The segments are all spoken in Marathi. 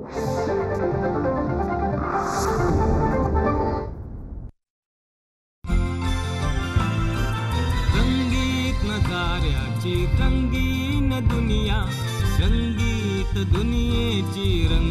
रंगीत नजाऱ्याची रंगीन दुनिया रंगीत ची रंग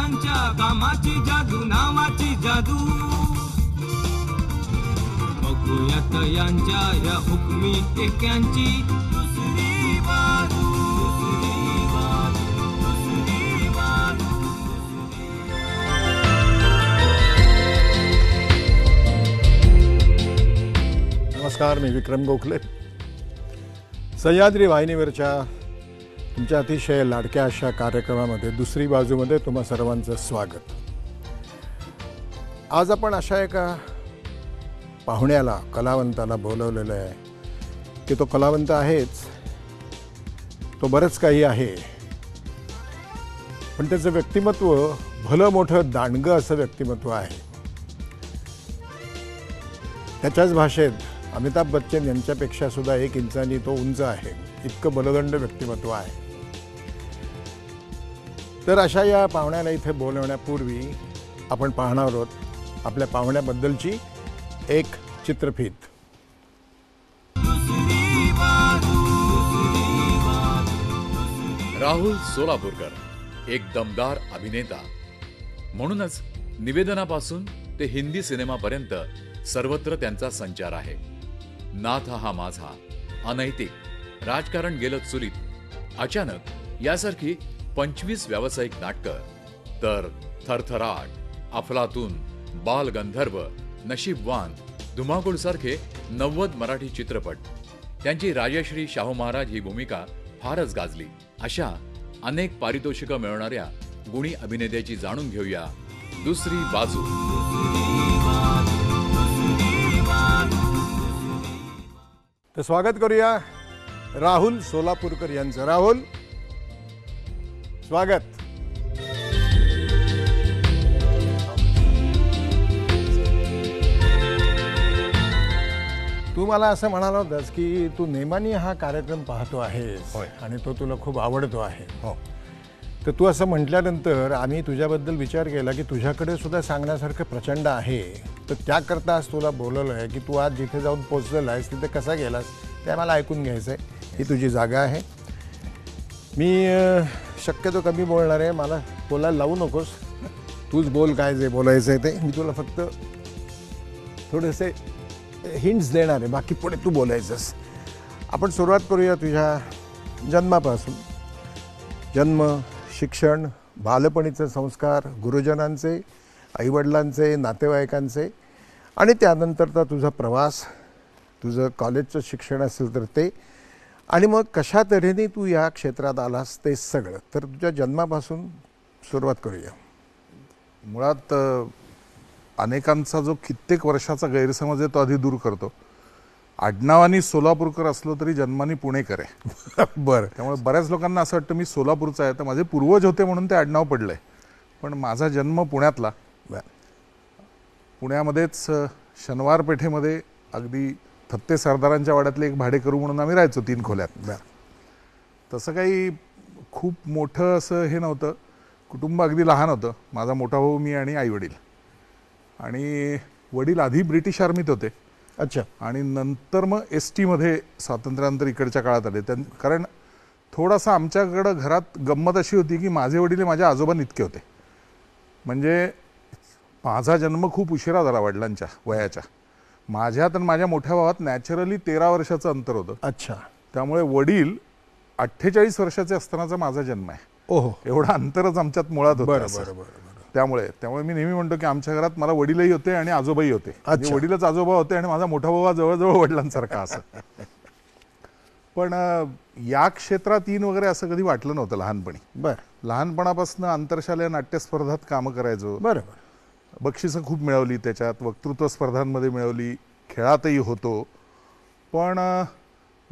त्यांच्या कामाची जादू नावाची जादू बघूयात यांच्या या हुकमी टेक्यांची दुसरी बाजू नमस्कार मी विक्रम गोखले सह्याद्री वाहिनीवरच्या तुमच्या अतिशय लाडक्या अशा कार्यक्रमामध्ये दुसरी बाजूमध्ये तुम्हा सर्वांचं स्वागत आज आपण अशा एका पाहुण्याला कलावंताला बोलवलेलं आहे की तो कलावंत आहेच तो बरंच काही आहे पण त्याचं व्यक्तिमत्व भलं मोठं दांडगं असं व्यक्तिमत्व आहे त्याच्याच भाषेत अमिताभ बच्चन यांच्यापेक्षा सुद्धा एक इंचानी तो उंच आहे इतकं बलदंड व्यक्तिमत्व आहे तर अशा या पाहुण्याला इथे बोलवण्यापूर्वी आपण पाहणार आहोत आपल्या पाहुण्याबद्दलची एक चित्रफीत राहुल सोलापूरकर एक दमदार अभिनेता म्हणूनच निवेदनापासून ते हिंदी सिनेमापर्यंत सर्वत्र त्यांचा संचार आहे नाथ हा माझा अनैतिक राजकारण गेलं चुलीत अचानक यासारखी पंचवीस व्यावसायिक नाटकं तर थरथराट अफलातून बाल गंधर्व नशीबवान सारखे नव्वद मराठी चित्रपट त्यांची राजश्री शाहू महाराज ही भूमिका फारच गाजली अशा अनेक पारितोषिक मिळवणाऱ्या गुणी अभिनेत्याची जाणून घेऊया दुसरी बाजू तर स्वागत करूया राहुल सोलापूरकर यांचं राहुल स्वागत तू मला असं म्हणाला होतास की तू नेमानी हा कार्यक्रम पाहतो आहेस आणि तो तुला खूप आवडतो आहे हो तर तू असं म्हटल्यानंतर आम्ही तुझ्याबद्दल विचार केला की तुझ्याकडे सुद्धा सांगण्यासारखं प्रचंड आहे तर त्याकरता आज तुला बोलवलं आहे की तू आज जिथे जाऊन पोचलेला आहेस तिथे कसा गेलास ते आम्हाला ऐकून घ्यायचं आहे ही तुझी जागा आहे मी शक्यतो कमी बोलणार आहे मला बोलायला लावू नकोस तूच बोल काय जे बोलायचं आहे ते मी तुला फक्त थोडेसे हिंट्स देणार आहे बाकी पुढे तू बोलायचंस आपण सुरुवात करूया तुझ्या जन्मापासून जन्म शिक्षण बालपणीचे संस्कार गुरुजनांचे आईवडिलांचे नातेवाईकांचे आणि त्यानंतरचा तुझा प्रवास तुझं कॉलेजचं शिक्षण असेल तर ते आणि मग कशा तऱ्हेने तू या क्षेत्रात आलास ते सगळं तर तुझ्या जन्मापासून सुरुवात करूया मुळात अनेकांचा जो कित्येक वर्षाचा गैरसमज आहे तो आधी दूर करतो आडनावानी सोलापूरकर असलो तरी जन्मानी पुणेकर आहे बरं त्यामुळे बऱ्याच लोकांना असं वाटतं मी सोलापूरचा आहे तर माझे पूर्वज होते म्हणून ते आडनाव पडलंय पण माझा जन्म पुण्यातला पुण्यामध्येच शनिवार पेठेमध्ये अगदी थत्ते सरदारांच्या वाड्यातले एक भाडे करू म्हणून आम्ही राहायचो तीन खोल्यात तसं काही खूप मोठं असं हे नव्हतं कुटुंब अगदी लहान होतं माझा मोठा भाऊ मी आणि आईवडील आणि वडील आधी ब्रिटिश आर्मीत होते अच्छा आणि नंतर मग एस टीमध्ये स्वातंत्र्यानंतर इकडच्या काळात आले त्यां कारण थोडासा आमच्याकडं घरात गंमत अशी होती की माझे वडील माझ्या आजोबांनी इतके होते म्हणजे माझा जन्म खूप उशिरा झाला वडिलांच्या वयाच्या माझ्या आणि माझ्या मोठ्या भावात नॅचरली तेरा वर्षाचं अंतर होतं अच्छा त्यामुळे वडील अठ्ठेचाळीस वर्षाचे असतानाचा माझा जन्म आहे ओहो एवढा अंतरच आमच्यात मुळात होतं बरं त्यामुळे त्यामुळे मी नेहमी म्हणतो की आमच्या घरात मला वडीलही होते आणि आजोबाही होते म्हणजे वडीलच आजोबा होते आणि माझा मोठा भाऊ जवळजवळ वडिलांसारखा असं पण या क्षेत्रात इन वगैरे असं कधी वाटलं नव्हतं लहानपणी बरं लहानपणापासून आंतरशालेय नाट्यस्पर्धात कामं करायचो बर बक्षिसं खूप मिळवली त्याच्यात वक्तृत्व स्पर्धांमध्ये मिळवली खेळातही होतो पण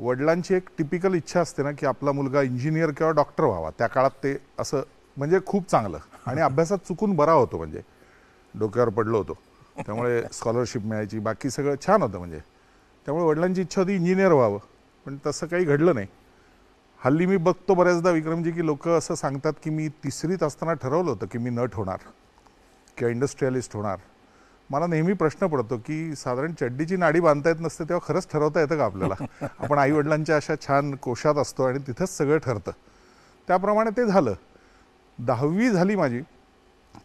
वडिलांची एक टिपिकल इच्छा असते ना की आपला मुलगा इंजिनियर किंवा डॉक्टर व्हावा त्या काळात ते असं म्हणजे खूप चांगलं आणि अभ्यासात चुकून बरा होतो म्हणजे डोक्यावर पडलो होतो त्यामुळे स्कॉलरशिप मिळायची बाकी सगळं छान होतं म्हणजे त्यामुळे वडिलांची इच्छा होती इंजिनियर व्हावं पण तसं काही घडलं नाही हल्ली मी बघतो बऱ्याचदा विक्रमजी की लोक असं सांगतात की मी तिसरीत असताना ठरवलं होतं की मी नट होणार किंवा इंडस्ट्रियलिस्ट होणार मला नेहमी प्रश्न पडतो की साधारण चड्डीची नाडी बांधता येत नसते तेव्हा खरंच ठरवता येतं का आपल्याला आपण आईवडिलांच्या अशा छान कोशात असतो आणि तिथंच सगळं ठरतं त्याप्रमाणे ते झालं दहावी झाली माझी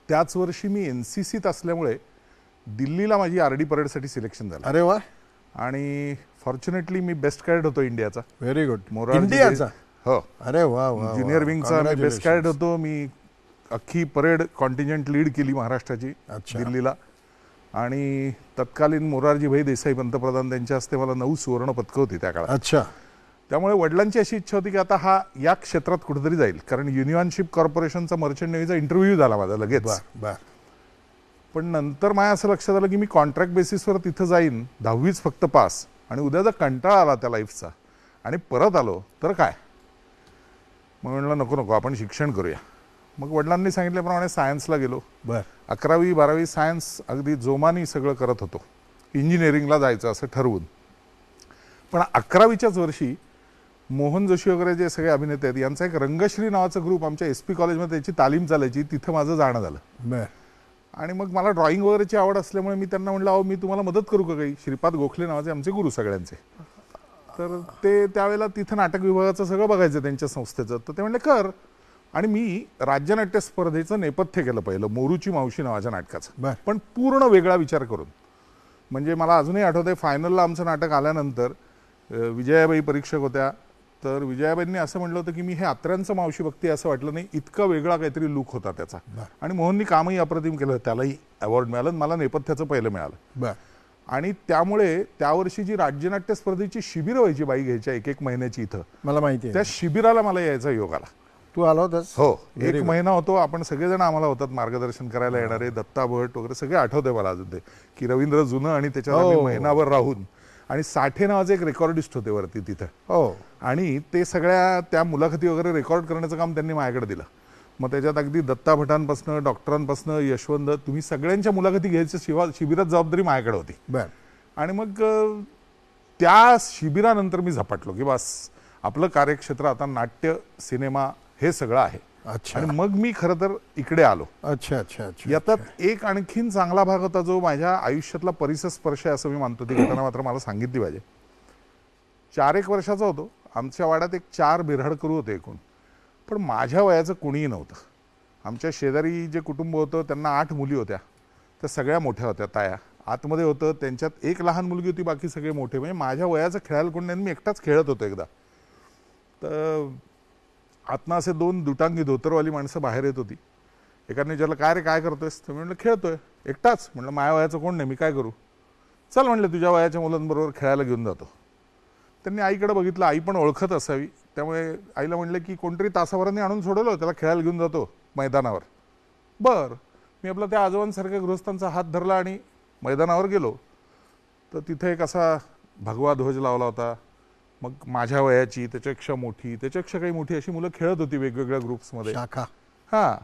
त्याच वर्षी मी एन सी सीत असल्यामुळे दिल्लीला माझी आर डी परेडसाठी सिलेक्शन झालं अरे वा आणि फॉर्च्युनेटली मी बेस्ट कॅडेट होतो इंडियाचा व्हेरी गुड इंडियाचा हो अरे वा ज्युनियर विंगचा मी बेस्ट कॅडेट होतो मी अख्खी परेड कॉन्टिजंट लीड केली महाराष्ट्राची दिल्लीला आणि तत्कालीन मोरारजी भाई देसाई पंतप्रधान त्यांच्या हस्ते मला नऊ सुवर्ण पदकं होती त्या काळात अच्छा त्यामुळे वडिलांची अशी इच्छा होती की आता हा या क्षेत्रात कुठेतरी जाईल कारण युनियनशिप कॉर्पोरेशनचा मर्चंट नेव्हीचा इंटरव्ह्यू झाला माझा लगेच पण नंतर माझ्या असं लक्षात आलं की मी कॉन्ट्रॅक्ट बेसिसवर तिथं जाईन दहावीच फक्त पास आणि उद्या जर कंटाळा आला त्या लाईफचा आणि परत आलो तर काय मग म्हणलं नको नको आपण शिक्षण करूया मग वडिलांनी सांगितल्याप्रमाणे सायन्सला गेलो बर अकरावी बारावी सायन्स अगदी जोमानी सगळं करत होतो इंजिनिअरिंगला जायचं असं ठरवून पण अकरावीच्याच वर्षी मोहन जोशी वगैरे जे सगळे अभिनेते आहेत यांचा एक रंगश्री नावाचा ग्रुप आमच्या एस पी कॉलेजमध्ये त्याची तालीम चालायची तिथं माझं जाणं झालं आणि मग मला ड्रॉइंग वगैरेची आवड असल्यामुळे मी त्यांना म्हणलं अहो मी तुम्हाला मदत करू का काही श्रीपाद गोखले नावाचे आमचे गुरु सगळ्यांचे तर ते त्यावेळेला तिथं नाटक विभागाचं सगळं बघायचं त्यांच्या संस्थेचं तर ते म्हणले कर आणि मी राज्यनाट्य स्पर्धेचं नेपथ्य केलं पहिलं मोरूची मावशी नावाच्या नाटकाचं पण पूर्ण वेगळा विचार करून म्हणजे मला अजूनही आठवतं आहे फायनलला आमचं नाटक आल्यानंतर विजयाबाई परीक्षक होत्या तर विजयाबाईंनी असं म्हटलं होतं की मी हे आत्र्यांचं मावशी बघते असं वाटलं नाही इतका वेगळा काहीतरी लुक होता त्याचा आणि मोहननी कामही अप्रतिम केलं त्यालाही अवॉर्ड मिळालं मला नेपथ्याचं पहिलं मिळालं आणि त्यामुळे त्या वर्षी जी राज्यनाट्य स्पर्धेची शिबिर व्हायची बाई घ्यायच्या एक एक महिन्याची इथं मला माहिती त्या शिबिराला मला यायचा योग आला तू आला होतास हो एक महिना होतो आपण सगळेजण आम्हाला होतात मार्गदर्शन करायला येणारे दत्ता भट वगैरे सगळे आठवते मला अजून ते की रवींद्र जुनं आणि त्याच्या हो. महिनाभर राहून आणि साठे नावाचे एक रेकॉर्डिस्ट होते वरती तिथं हो आणि ते सगळ्या त्या मुलाखती वगैरे रेकॉर्ड करण्याचं काम त्यांनी माझ्याकडे दिलं मग त्याच्यात अगदी दत्ता भटांपासनं डॉक्टरांपासनं यशवंत तुम्ही सगळ्यांच्या मुलाखती घ्यायची शिवा शिबिरात जबाबदारी माझ्याकडे होती बर आणि मग त्या शिबिरानंतर मी झपाटलो की बस आपलं कार्यक्षेत्र आता नाट्य सिनेमा हे सगळं आहे अच्छा आणि मग मी खर तर इकडे आलो अच्छा अच्छा अच्छा यातात एक आणखीन चांगला भाग होता जो माझ्या आयुष्यातला परिसर स्पर्श आहे असं मी मानतो ती घटना मात्र मला सांगितली पाहिजे चार एक वर्षाचा होतो आमच्या वाड्यात एक चार बिरहाड करू होते एकूण पण माझ्या वयाचं कुणीही नव्हतं आमच्या शेजारी जे कुटुंब होतं त्यांना आठ मुली होत्या त्या सगळ्या मोठ्या होत्या ताया आतमध्ये होतं त्यांच्यात एक लहान मुलगी होती बाकी सगळे मोठे म्हणजे माझ्या वयाचं खेळायला कोण नाही मी एकटाच खेळत होतो एकदा तर आत्ता असे दोन दुटांगी धोतरवाली माणसं बाहेर येत होती एकाने ज्याला काय रे काय करतोयस तर मी म्हटलं खेळतोय एकटाच म्हटलं माया वयाचं कोण नाही मी काय करू चल म्हटलं तुझ्या वयाच्या मुलांबरोबर खेळायला घेऊन जातो त्यांनी आईकडे बघितलं आई पण ओळखत असावी त्यामुळे आईला म्हटलं की कोणतरी तासाभराने आणून सोडवलं त्याला खेळायला घेऊन जातो मैदानावर बरं मी आपला त्या आजोबांसारख्या गृहस्थांचा हात धरला आणि मैदानावर गेलो तर तिथे एक असा भगवा ध्वज लावला होता मग माझ्या वयाची त्याच्यापेक्षा मोठी त्याच्यापेक्षा काही मोठी अशी मुलं खेळत होती वेगवेगळ्या ग्रुप्समध्ये शाखा हा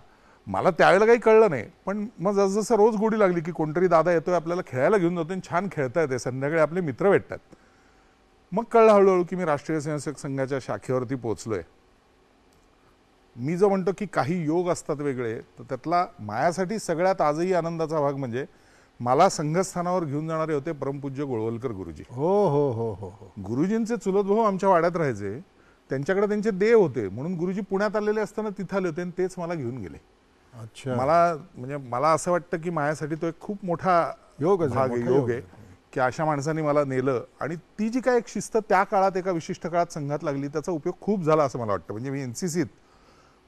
मला त्यावेळेला काही कळलं नाही पण मग जसं रोज गोडी लागली की कोणतरी दादा येतोय आपल्याला खेळायला घेऊन जातो आणि छान खेळता येते संध्याकाळी आपले मित्र भेटतात मग कळलं हळूहळू की मी राष्ट्रीय स्वयंसेवक संघाच्या शाखेवरती पोहोचलोय मी जो म्हणतो की काही योग असतात वेगळे तर त्यातला माझ्यासाठी सगळ्यात आजही आनंदाचा भाग म्हणजे मला संघस्थानावर घेऊन जाणारे होते परमपूज्य गोळवलकर गुरुजी हो, हो हो हो हो गुरुजींचे चुलत भाऊ आमच्या वाड्यात राहायचे त्यांच्याकडे त्यांचे देव होते म्हणून गुरुजी पुण्यात आलेले असताना तिथे आले होते आणि तेच मला घेऊन गेले अच्छा मला म्हणजे मला असं वाटतं की माझ्यासाठी तो एक खूप मोठा योग आहे योग आहे की अशा माणसाने मला नेलं आणि ती जी काय एक शिस्त त्या काळात एका विशिष्ट काळात संघात लागली त्याचा उपयोग खूप झाला असं मला वाटतं म्हणजे मी एन सी सीत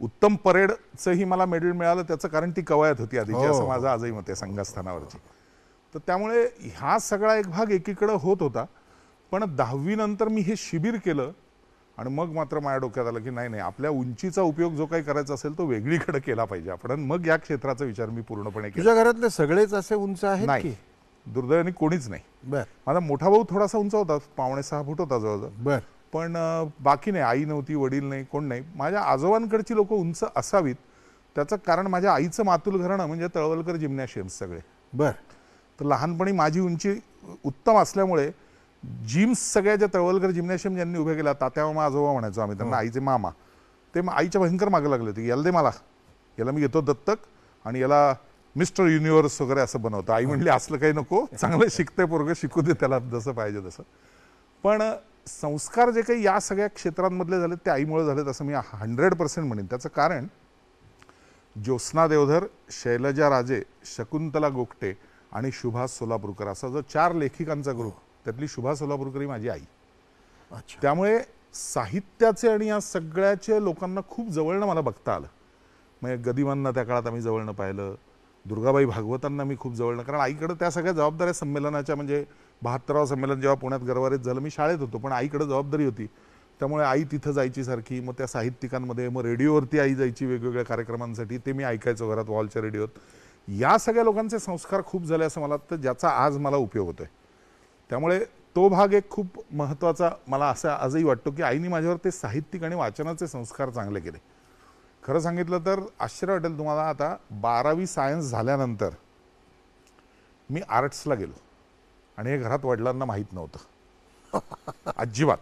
उत्तम परेडचंही मला मेडल मिळालं त्याचं कारण ती कवायत होती आधीची हो, असं हो. माझं आजही मत आहे संघास्थानावरची तर त्यामुळे हा सगळा एक भाग एकीकडं होत होता पण दहावीनंतर मी हे शिबिर केलं आणि मग मात्र माझ्या डोक्यात आलं की नाही नाही आपल्या उंचीचा उपयोग जो काही करायचा असेल तो वेगळीकडे केला पाहिजे आपण मग या क्षेत्राचा विचार मी पूर्णपणे तुझ्या घरातले सगळेच असे उंच आहेत नाही दुर्दैवाने कोणीच नाही माझा मोठा भाऊ थोडासा उंच होता पावणे सहा फूट होता जवळजवळ पण बाकी नाही आई नव्हती वडील नाही कोण नाही माझ्या आजोबांकडची लोक उंच असावीत त्याचं कारण माझ्या आईचं मातुल घराणं म्हणजे तळवलकर जिम्नॅशियम सगळे बरं तर लहानपणी माझी उंची उत्तम असल्यामुळे जिम्स सगळ्या ज्या तळवलकर जिम्नॅशियम ज्यांनी उभ्या केल्या तात्या आजोबा म्हणायचो आम्ही त्यांना हो. आईचे मामा ते मग आईच्या भयंकर मागं लागले होते याला दे मला याला मी घेतो दत्तक आणि याला मिस्टर युनिव्हर्स वगैरे असं बनवतं आई हो. म्हणली असलं काही नको चांगलं शिकते पोरग शिकू दे त्याला जसं पाहिजे तसं पण संस्कार जे काही या सगळ्या क्षेत्रांमधले झाले ते आईमुळे झालेत असं मी हंड्रेड पर्सेंट म्हणेन त्याचं कारण ज्योत्स्ना देवधर शैलजा राजे शकुंतला गोगटे आणि सुभाष सोलापूरकर असा जो चार लेखिकांचा ग्रुप त्यातली शुभा सोलापूरकर ही माझी आई त्यामुळे साहित्याचे आणि या सगळ्याचे लोकांना खूप जवळनं मला बघता आलं म्हणजे गदिमांना त्या काळात आम्ही जवळनं पाहिलं दुर्गाबाई भागवतांना मी खूप जवळनं कारण आईकडं त्या सगळ्या जबाबदाऱ्या संमेलनाच्या म्हणजे बहात्तरावं संमेलन जेव्हा पुण्यात गरवारीत झालं मी शाळेत होतो पण आईकडं जबाबदारी होती त्यामुळे आई तिथं जायची सारखी मग त्या साहित्यिकांमध्ये मग रेडिओवरती आई जायची वेगवेगळ्या कार्यक्रमांसाठी ते मी ऐकायचो घरात वॉलच्या रेडिओत या सगळ्या लोकांचे संस्कार खूप झाले असं मला वाटतं ज्याचा आज मला उपयोग होतोय त्यामुळे तो भाग एक खूप महत्त्वाचा मला असा आजही वाटतो की आईने माझ्यावर ते साहित्यिक आणि वाचनाचे संस्कार चांगले केले खरं सांगितलं तर आश्चर्य वाटेल तुम्हाला आता बारावी सायन्स झाल्यानंतर मी आर्ट्सला गेलो आणि हे घरात वडिलांना माहीत नव्हतं अजिबात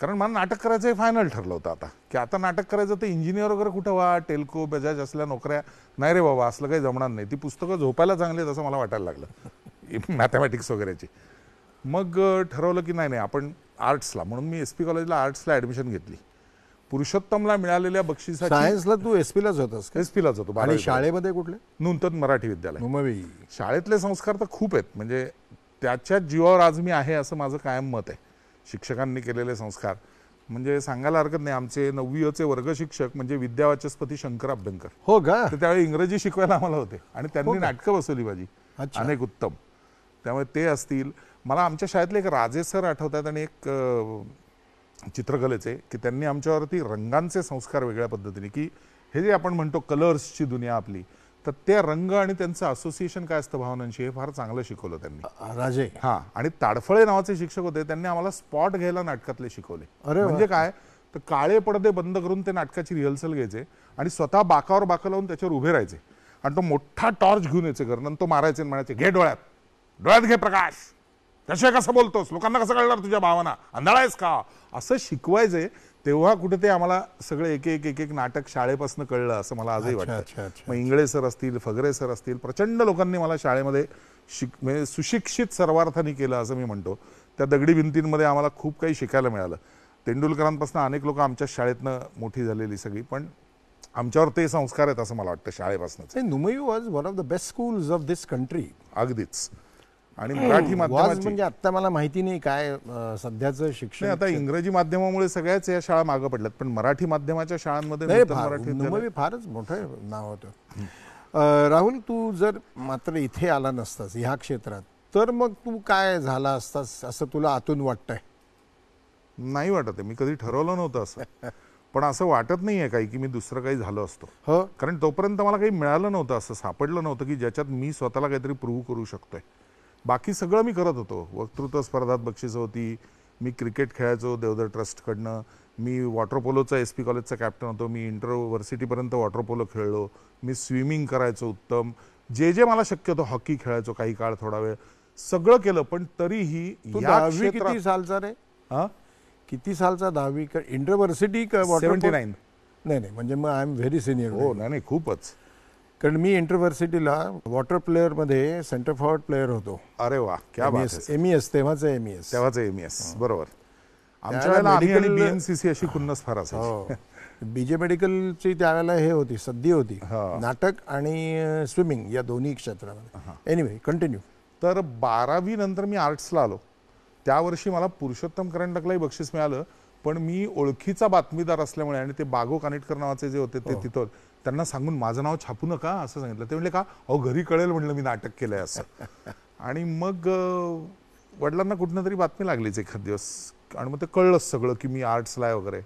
कारण मला नाटक करायचं हे फायनल ठरलं होतं आता की आता नाटक करायचं तर इंजिनियर वगैरे कुठं वा टेलको बजाज असल्या नोकऱ्या नाही रे बाबा असलं काही जमणार नाही ती पुस्तकं झोपायला चांगली आहेत असं मला वाटायला लागलं मॅथमॅटिक्स वगैरेची मग ठरवलं की नाही नाही आपण आर्ट्सला म्हणून मी एस पी कॉलेजला आर्ट्सला ऍडमिशन घेतली पुरुषोत्तमला मिळालेल्या बक्षिसा सायन्सला तू एस पीलाच होतास एस पीलाच होतो आणि शाळेमध्ये कुठले नंतर मराठी विद्यालय शाळेतले संस्कार तर खूप आहेत म्हणजे त्याच्याच जीवावर आज मी आहे असं माझं कायम मत आहे शिक्षकांनी केलेले संस्कार म्हणजे सांगायला हरकत नाही आमचे नववीचे वर्ग शिक्षक म्हणजे विद्यावाचस्पती शंकर अभ्यंकर हो का तर त्यावेळी इंग्रजी शिकवायला आम्हाला होते आणि त्यांनी हो नाटकं बसवली माझी अनेक उत्तम त्यामुळे ते असतील मला आमच्या शाळेतले एक राजे सर आठवतात आणि एक चित्रकलेचे की त्यांनी आमच्यावरती रंगांचे संस्कार वेगळ्या पद्धतीने की हे जे आपण म्हणतो कलर्सची दुनिया आपली तर त्या रंग आणि त्यांचं असोसिएशन काय असतं भावनांशी हे फार चांगलं शिकवलं त्यांनी राजे हा आणि ताडफळे नावाचे शिक्षक होते त्यांनी आम्हाला स्पॉट घ्यायला नाटकातले शिकवले अरे म्हणजे काय तर काळे पडदे बंद करून ते नाटकाची रिहर्सल घ्यायचे आणि स्वतः बाकावर बाका लावून त्याच्यावर उभे राहायचे आणि तो मोठा टॉर्च घेऊन यायचे घर तो मारायचे म्हणायचे घे डोळ्यात डोळ्यात घे प्रकाश त्याशिवाय कसं बोलतोस लोकांना कसं कळणार तुझ्या भावना अंधाळा आहेस का असं शिकवायचे तेव्हा कुठे ते आम्हाला सगळे एक एक एक एक नाटक शाळेपासून कळलं असं मला आजही वाटतं मग इंगळे सर असतील फगरे सर असतील प्रचंड लोकांनी मला शाळेमध्ये शिक म्हणजे सुशिक्षित सर्वार्थाने केलं असं मी म्हणतो त्या दगडी भिंतींमध्ये आम्हाला खूप काही शिकायला मिळालं तेंडुलकरांपासून अनेक लोक आमच्या शाळेतनं मोठी झालेली सगळी पण आमच्यावर ते संस्कार आहेत असं मला वाटतं शाळेपासून नुमई was one of the best schools of this country अगदीच आणि मराठी माध्यमाची म्हणजे आता मला माहिती नाही काय सध्याचं शिक्षण आता इंग्रजी माध्यमामुळे सगळ्याच या शाळा मागे पडल्यात पण मराठी माध्यमाच्या शाळांमध्ये मराठी फारच मोठं नाव होतं राहुल तू जर मात्र इथे आला नसतास ह्या क्षेत्रात तर मग तू काय झाला असतास असं तुला आतून वाटतंय नाही वाटत मी कधी ठरवलं नव्हतं असं पण असं वाटत नाही आहे काही की मी दुसरं काही झालं असतो हो. कारण तोपर्यंत मला काही मिळालं नव्हतं असं सापडलं नव्हतं की ज्याच्यात मी स्वतःला काहीतरी प्रूव्ह करू शकतोय बाकी सगळं मी करत होतो वक्तृत्व स्पर्धात बक्षीस होती मी क्रिकेट खेळायचो देवधर ट्रस्टकडनं मी वॉटर पोलोचा एस पी कॉलेजचा कॅप्टन होतो मी इंटरव्हर्सिटीपर्यंत वॉटर पोलो खेळलो मी स्विमिंग करायचो उत्तम जे जे मला शक्य होतं हॉकी खेळायचो काही काळ थोडा वेळ सगळं केलं पण तरीही किती सालचा रे हा किती सालचा दहावी इंटरव्हर्सिटी सेव्हन्टी नाईन नाही नाही म्हणजे मग आय एम व्हेरी सिनियर हो नाही खूपच कारण मी इंटरव्हर्सिटीला वॉटर मध्ये सेंटर फॉरवर्ड प्लेअर होतो अरे वा क्या e बात एम ई एस तेव्हाचं एम एस तेव्हाच एम एस बरोबर आमच्या अशी खुन्नस फार बीजे बीजे मेडिकलची त्यावेळेला हे होती सद्दी होती नाटक आणि स्विमिंग या दोन्ही क्षेत्रामध्ये एनिवे कंटिन्यू तर बारावी नंतर मी आर्ट्सला आलो त्या वर्षी मला पुरुषोत्तम करंडकलाही बक्षीस मिळालं पण मी ओळखीचा बातमीदार असल्यामुळे आणि ते बागो कानेटकर नावाचे जे होते ते हो. तिथं त्यांना सांगून माझं नाव छापू नका असं सांगितलं ते म्हणले का अहो घरी कळेल म्हटलं मी नाटक केलंय असं आणि मग वडिलांना कुठनं तरी बातमी लागलीच एखाद दिवस आणि मग ते कळलंच सगळं की मी आर्ट्सला आहे वगैरे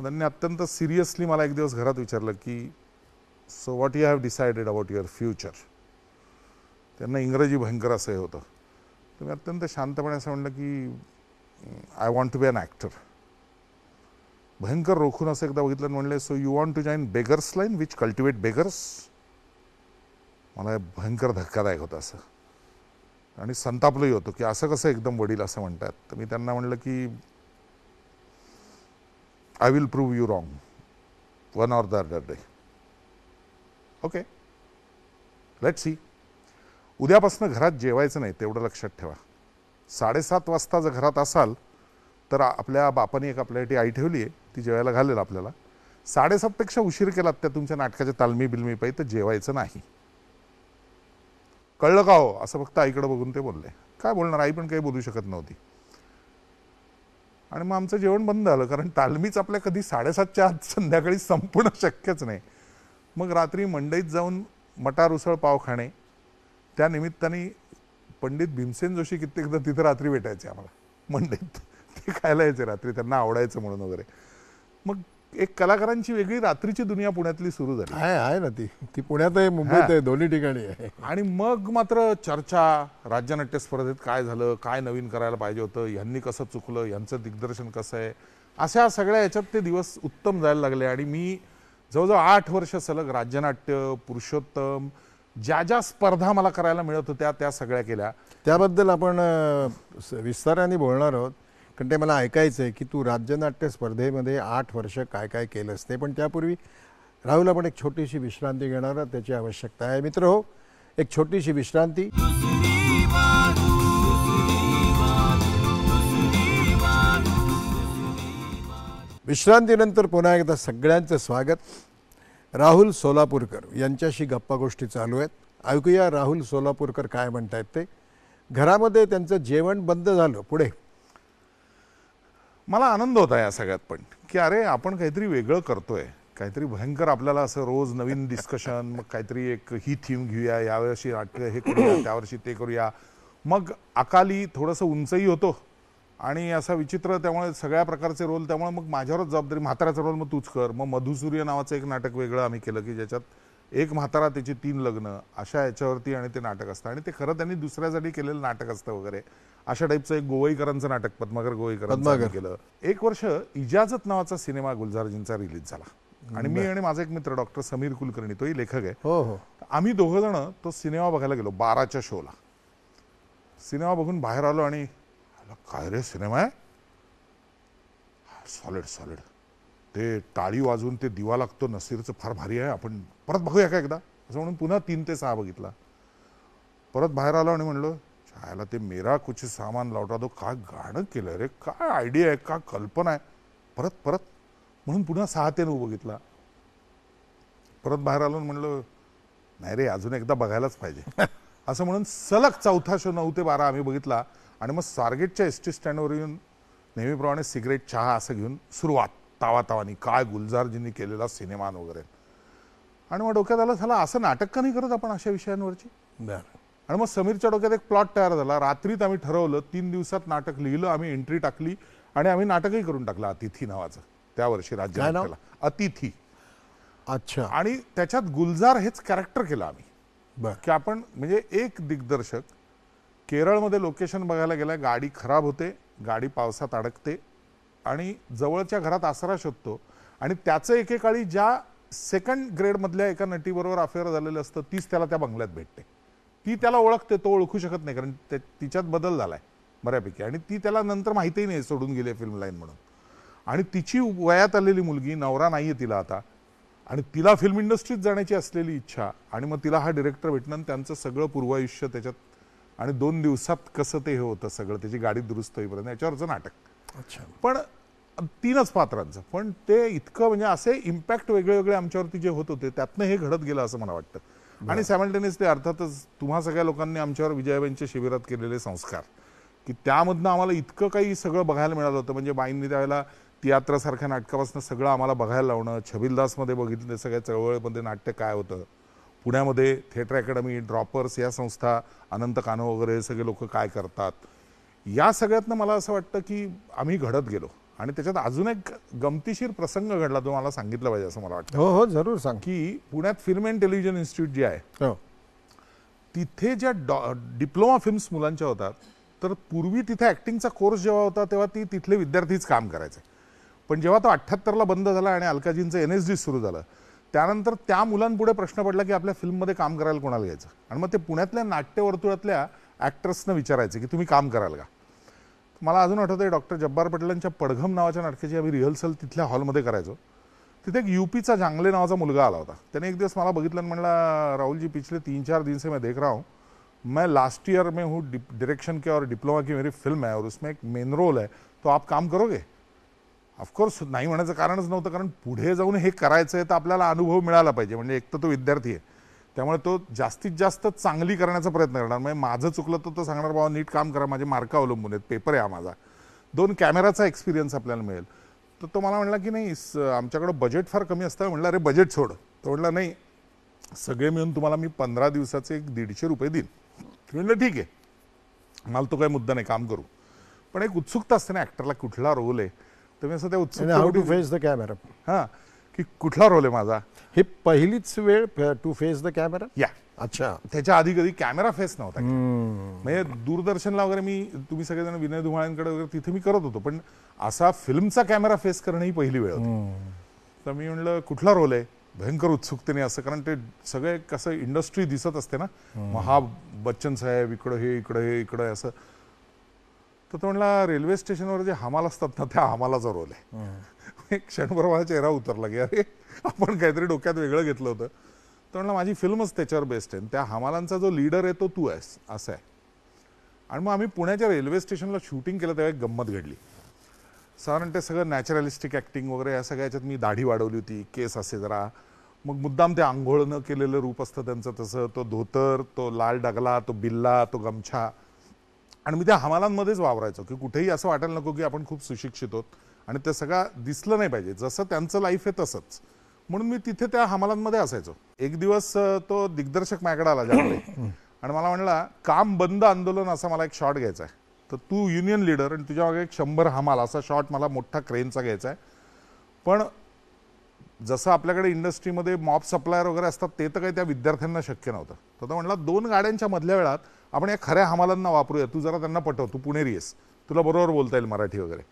त्यांनी अत्यंत सिरियसली मला एक दिवस घरात विचारलं की so what you have decided about your future त्यांना इंग्रजी भयंकर असं हे होतं तर मी अत्यंत शांतपणे असं म्हणलं की I want to be an actor भयंकर रोखून असं एकदा बघितलं म्हणले so you want to join beggars line which cultivate beggars मला भयंकर धक्कादायक होतं असं आणि संतापलंही होतो की असं कसं एकदम वडील असं म्हणतात तर मी त्यांना म्हटलं की I will prove you wrong one or the other day okay let see उद्यापासून घरात जेवायचं नाही तेवढं लक्षात ठेवा साडेसात वाजता जर घरात असाल तर आपल्या बापाने एक आपल्यासाठी आई ठेवली आहे ती जेवायला घालेल आपल्याला साडेसातपेक्षा उशीर केलात त्या तुमच्या नाटकाच्या तालमी बिलमी पाहिजे तर जेवायचं नाही कळलं का हो असं फक्त आईकडे बघून ते बोलले काय बोलणार आई पण काही बोलू शकत नव्हती आणि मग आमचं जेवण बंद झालं कारण तालमीच आपल्या कधी साडेसातच्या आत संध्याकाळी संपूर्ण शक्यच नाही मग रात्री मंडईत जाऊन मटार उसळ पाव खाणे त्या निमित्ताने पंडित भीमसेन जोशी कित्येकदा तिथं रात्री भेटायचे आम्हाला मंडईत ते खायला यायचे रात्री त्यांना आवडायचं म्हणून वगैरे मग एक कलाकारांची वेगळी रात्रीची दुनिया पुण्यातली सुरू झाली आहे आहे ना ती ती पुण्यात आहे मुंबईत आहे दोन्ही ठिकाणी आहे आणि मग मात्र चर्चा राज्यनाट्य स्पर्धेत काय झालं काय नवीन करायला पाहिजे होतं यांनी कसं चुकलं यांचं दिग्दर्शन कसं आहे अशा सगळ्या याच्यात ते दिवस उत्तम जायला लागले आणि मी जवळजवळ आठ वर्ष सलग राज्यनाट्य पुरुषोत्तम ज्या ज्या स्पर्धा मला करायला मिळत होत्या त्या सगळ्या केल्या त्याबद्दल आपण विस्ताराने बोलणार आहोत कारण ते मला ऐकायचं आहे की तू राज्यनाट्य स्पर्धेमध्ये आठ वर्ष काय काय केलंस ते पण त्यापूर्वी राहुल आपण एक छोटीशी विश्रांती घेणार त्याची आवश्यकता आहे मित्र हो एक छोटीशी विश्रांती विश्रांतीनंतर पुन्हा एकदा सगळ्यांचं स्वागत राहुल सोलापूरकर यांच्याशी गप्पा गोष्टी चालू आहेत ऐकूया राहुल सोलापूरकर काय म्हणत आहेत ते घरामध्ये त्यांचं जेवण बंद झालं पुढे मला आनंद होता या सगळ्यात पण की अरे आपण काहीतरी वेगळं करतोय काहीतरी भयंकर आपल्याला असं रोज नवीन डिस्कशन मग काहीतरी एक ही थीम घेऊया यावर्षी नाट्य हे करूया त्यावर्षी ते करूया मग अकाली थोडंसं उंचही होतो आणि असा विचित्र त्यामुळे सगळ्या प्रकारचे रोल त्यामुळे मग माझ्यावरच जबाबदारी म्हाताऱ्याचा रोल मग तूच कर मग मधुसूर्य नावाचं एक नाटक वेगळं आम्ही केलं की ज्याच्यात एक म्हातारा त्याची तीन लग्न अशा याच्यावरती आणि ते नाटक असतं आणि ते खरं त्यांनी दुसऱ्यासाठी केलेलं नाटक असतं वगैरे अशा टाईपचं एक गोवईकरांचं नाटक पद्माकर गोवईकरांचं केलं एक वर्ष इजाजत नावाचा सिनेमा गुलजारजींचा रिलीज झाला आणि मी आणि माझा एक मित्र डॉक्टर समीर कुलकर्णी तोही लेखक आहे हो हो आम्ही दोघं जण तो सिनेमा बघायला गेलो बाराच्या शोला सिनेमा बघून बाहेर आलो आणि काय रे सिनेमा आहे सॉलिड सॉलिड ते टाळी वाजून ते दिवा लागतो नसीरचं फार भारी आहे आपण परत बघूया का एकदा असं म्हणून पुन्हा तीन ते सहा बघितला परत बाहेर आलो आणि म्हणलं शाळेला ते मेरा कुछ सामान लावटा तो काय गाणं केलं रे काय आयडिया आहे का कल्पना आहे परत परत म्हणून पुन्हा सहा ते नऊ बघितला परत बाहेर आलो म्हणलं नाही रे अजून एकदा बघायलाच पाहिजे असं म्हणून सलग चौथा शो नऊ ते बारा आम्ही बघितला आणि मग स्वारगेटच्या एस टी स्टँडवर येऊन नेहमीप्रमाणे सिगरेट चहा असं घेऊन सुरुवात तावा तावानी काय गुलजारजींनी केलेला सिनेमान वगैरे आणि मग डोक्यात आलं झालं असं नाटक का नाही करत आपण अशा विषयांवरची बरं आणि मग समीरच्या डोक्यात एक प्लॉट तयार झाला रात्रीत आम्ही ठरवलं तीन दिवसात नाटक लिहिलं आम्ही एंट्री टाकली आणि आम्ही नाटकही करून टाकलं अतिथी नावाचं त्या वर्षी राज्य अतिथी अच्छा आणि त्याच्यात गुलजार हेच कॅरेक्टर केलं आम्ही की आपण म्हणजे एक दिग्दर्शक केरळमध्ये लोकेशन बघायला गेला गाडी खराब होते गाडी पावसात अडकते आणि जवळच्या घरात आसरा शोधतो आणि त्याचं एकेकाळी ज्या सेकंड ग्रेडमधल्या एका नटीबरोबर अफेअर झालेलं असतं तीच त्याला त्या बंगल्यात भेटते ती त्याला ओळखते तो ओळखू शकत नाही कारण तिच्यात बदल झालाय बऱ्यापैकी आणि ती त्याला नंतर माहितीही नाही सोडून गेली फिल्म लाईन म्हणून आणि तिची वयात आलेली मुलगी नवरा नाहीये तिला आता आणि तिला फिल्म इंडस्ट्रीत जाण्याची असलेली इच्छा आणि मग तिला हा डिरेक्टर भेटणं त्यांचं सगळं पूर्वायुष्य त्याच्यात आणि दोन दिवसात कसं ते हे होतं सगळं त्याची गाडी दुरुस्त होईपर्यंत याच्यावरचं नाटक अच्छा पण तीनच पात्रांचं पण ते इतकं म्हणजे असे इम्पॅक्ट वेगळे वेगळे आमच्यावरती जे होत होते त्यातनं हे घडत गेलं असं मला वाटतं आणि सॅमल्टेनियस ते अर्थातच तुम्हा सगळ्या लोकांनी आमच्यावर विजयाबाईंच्या शिबिरात केलेले संस्कार की त्यामधनं आम्हाला इतकं काही सगळं बघायला मिळालं होतं म्हणजे बाईंनी त्यावेळेला तियात्रासारख्या नाटकापासून सगळं आम्हाला बघायला लावणं छबिलदासमध्ये बघितलं सगळ्या चळवळीमध्ये नाट्य काय होतं पुण्यामध्ये थिएटर अकॅडमी ड्रॉपर्स या संस्था अनंत कानो वगैरे हे सगळे लोक काय करतात या सगळ्यातनं मला असं वाटतं की आम्ही घडत गेलो आणि त्याच्यात अजून एक गमतीशीर प्रसंग घडला तो मला सांगितला पाहिजे असं मला वाटतं हो हो जरूर सांग की पुण्यात फिल्म अँड टेलिव्हिजन इन्स्टिट्यूट जे आहे हो. तिथे ज्या डिप्लोमा फिल्म्स मुलांच्या होतात तर पूर्वी तिथे ऍक्टिंगचा कोर्स जेव्हा होता तेव्हा ती तिथले विद्यार्थीच काम करायचे पण जेव्हा तो अठ्ठ्याहत्तरला बंद झाला आणि अलकाजींचं एन एस डी सुरू झालं त्यानंतर त्या मुलांपुढे प्रश्न पडला की आपल्या फिल्ममध्ये काम करायला कोणाला घ्यायचं आणि मग ते पुण्यातल्या नाट्यवर्तुळातल्या ऍक्टर्सनं विचारायचं की तुम्ही काम कराल का मला अजून आठवतं आहे डॉक्टर जब्बार पटेलांच्या पडघम नावाच्या नाटकाची आम्ही रिहर्सल तिथल्या हॉलमध्ये करायचो तिथे एक यूपीचा जांगले नावाचा मुलगा आला होता त्याने एक दिवस मला बघितलं आणि म्हणला राहुलजी पिछले तीन चार दिन से मैं देख रहा हूँ मैं लास्ट इयर में हूँ डिरेक्शन के और डिप्लोमा की मेरी फिल्म है और उसमें एक मेन रोल है तो आप काम करोगे ऑफकोर्स नाही म्हणायचं कारणच नव्हतं कारण पुढे जाऊन हे करायचं आहे तर आपल्याला अनुभव मिळाला पाहिजे म्हणजे एक तर तो विद्यार्थी आहे त्यामुळे तो जास्तीत जास्त चांगली करण्याचा प्रयत्न करणार म्हणजे माझं चुकलं तर तो सांगणार बाबा नीट काम करा माझे मार्क अवलंबून आहेत पेपर आहे माझा दोन कॅमेराचा एक्सपिरियन्स आपल्याला मिळेल तर तो मला म्हणला की नाही आमच्याकडं बजेट फार कमी असतं म्हणलं अरे बजेट सोड तो म्हणला नाही सगळे मिळून तुम्हाला मी पंधरा दिवसाचे एक दीडशे रुपये देईन म्हणलं ठीक आहे मला तो काही मुद्दा नाही काम करू पण एक उत्सुकता असते ना ऍक्टरला कुठला रोल आहे तुम्ही मी असं त्या उत्सुक हां की कुठला रोल आहे माझा हे पहिलीच वेळ टू फेस द कॅमेरा या अच्छा त्याच्या आधी कधी कॅमेरा फेस नव्हता म्हणजे दूरदर्शनला वगैरे मी तुम्ही सगळेजण विनय धुमाळ्यांकडे वगैरे तिथे मी करत होतो पण असा फिल्मचा कॅमेरा फेस करणं ही पहिली वेळ तर मी म्हणलं कुठला रोल आहे भयंकर उत्सुकतेने असं कारण ते सगळे कसं इंडस्ट्री दिसत असते ना महा बच्चन साहेब इकडं हे इकडं हे इकडं असं तर तो म्हणला रेल्वे स्टेशनवर जे हमाल असतात ना त्या हमालाचा रोल आहे क्षणभर चेहरा उतरला की अरे आपण काहीतरी डोक्यात वेगळं घेतलं होतं तर म्हणलं माझी फिल्मच त्याच्यावर बेस्ट आहे त्या हमालांचा जो लीडर आहे तो तू आहेस असं आहे आणि मग आम्ही पुण्याच्या रेल्वे स्टेशनला शूटिंग केलं तेव्हा एक गंमत घडली साधारण ते सगळं नॅचरलिस्टिक ॲक्टिंग वगैरे या सगळ्या याच्यात मी दाढी वाढवली होती केस असे जरा मग मुद्दाम ते आंघोळ न केलेलं रूप असतं त्यांचं तसं तो धोतर तो लाल डगला तो बिल्ला तो गमछा आणि मी त्या हमालांमध्येच वावरायचो की कुठेही असं वाटायला नको की आपण खूप सुशिक्षित आहोत आणि ते सगळा दिसलं नाही पाहिजे जसं त्यांचं लाईफ आहे तसंच म्हणून मी तिथे त्या हमालांमध्ये असायचो एक दिवस तो दिग्दर्शक माझ्याकडे आला ज्यामुळे आणि मला म्हणला काम बंद आंदोलन असा मला एक शॉट घ्यायचा आहे तर तू युनियन लीडर आणि तुझ्या मागे एक शंभर हमाल असा शॉट मला मोठा क्रेनचा घ्यायचा आहे पण जसं आपल्याकडे इंडस्ट्रीमध्ये मॉप सप्लायर वगैरे असतात ते तर काही त्या विद्यार्थ्यांना शक्य नव्हतं तर तो म्हणला दोन गाड्यांच्या मधल्या वेळात आपण या खऱ्या हमालांना वापरूया तू जरा त्यांना पटव तू पुणेरी आहेस तुला बरोबर बोलता येईल मराठी वगैरे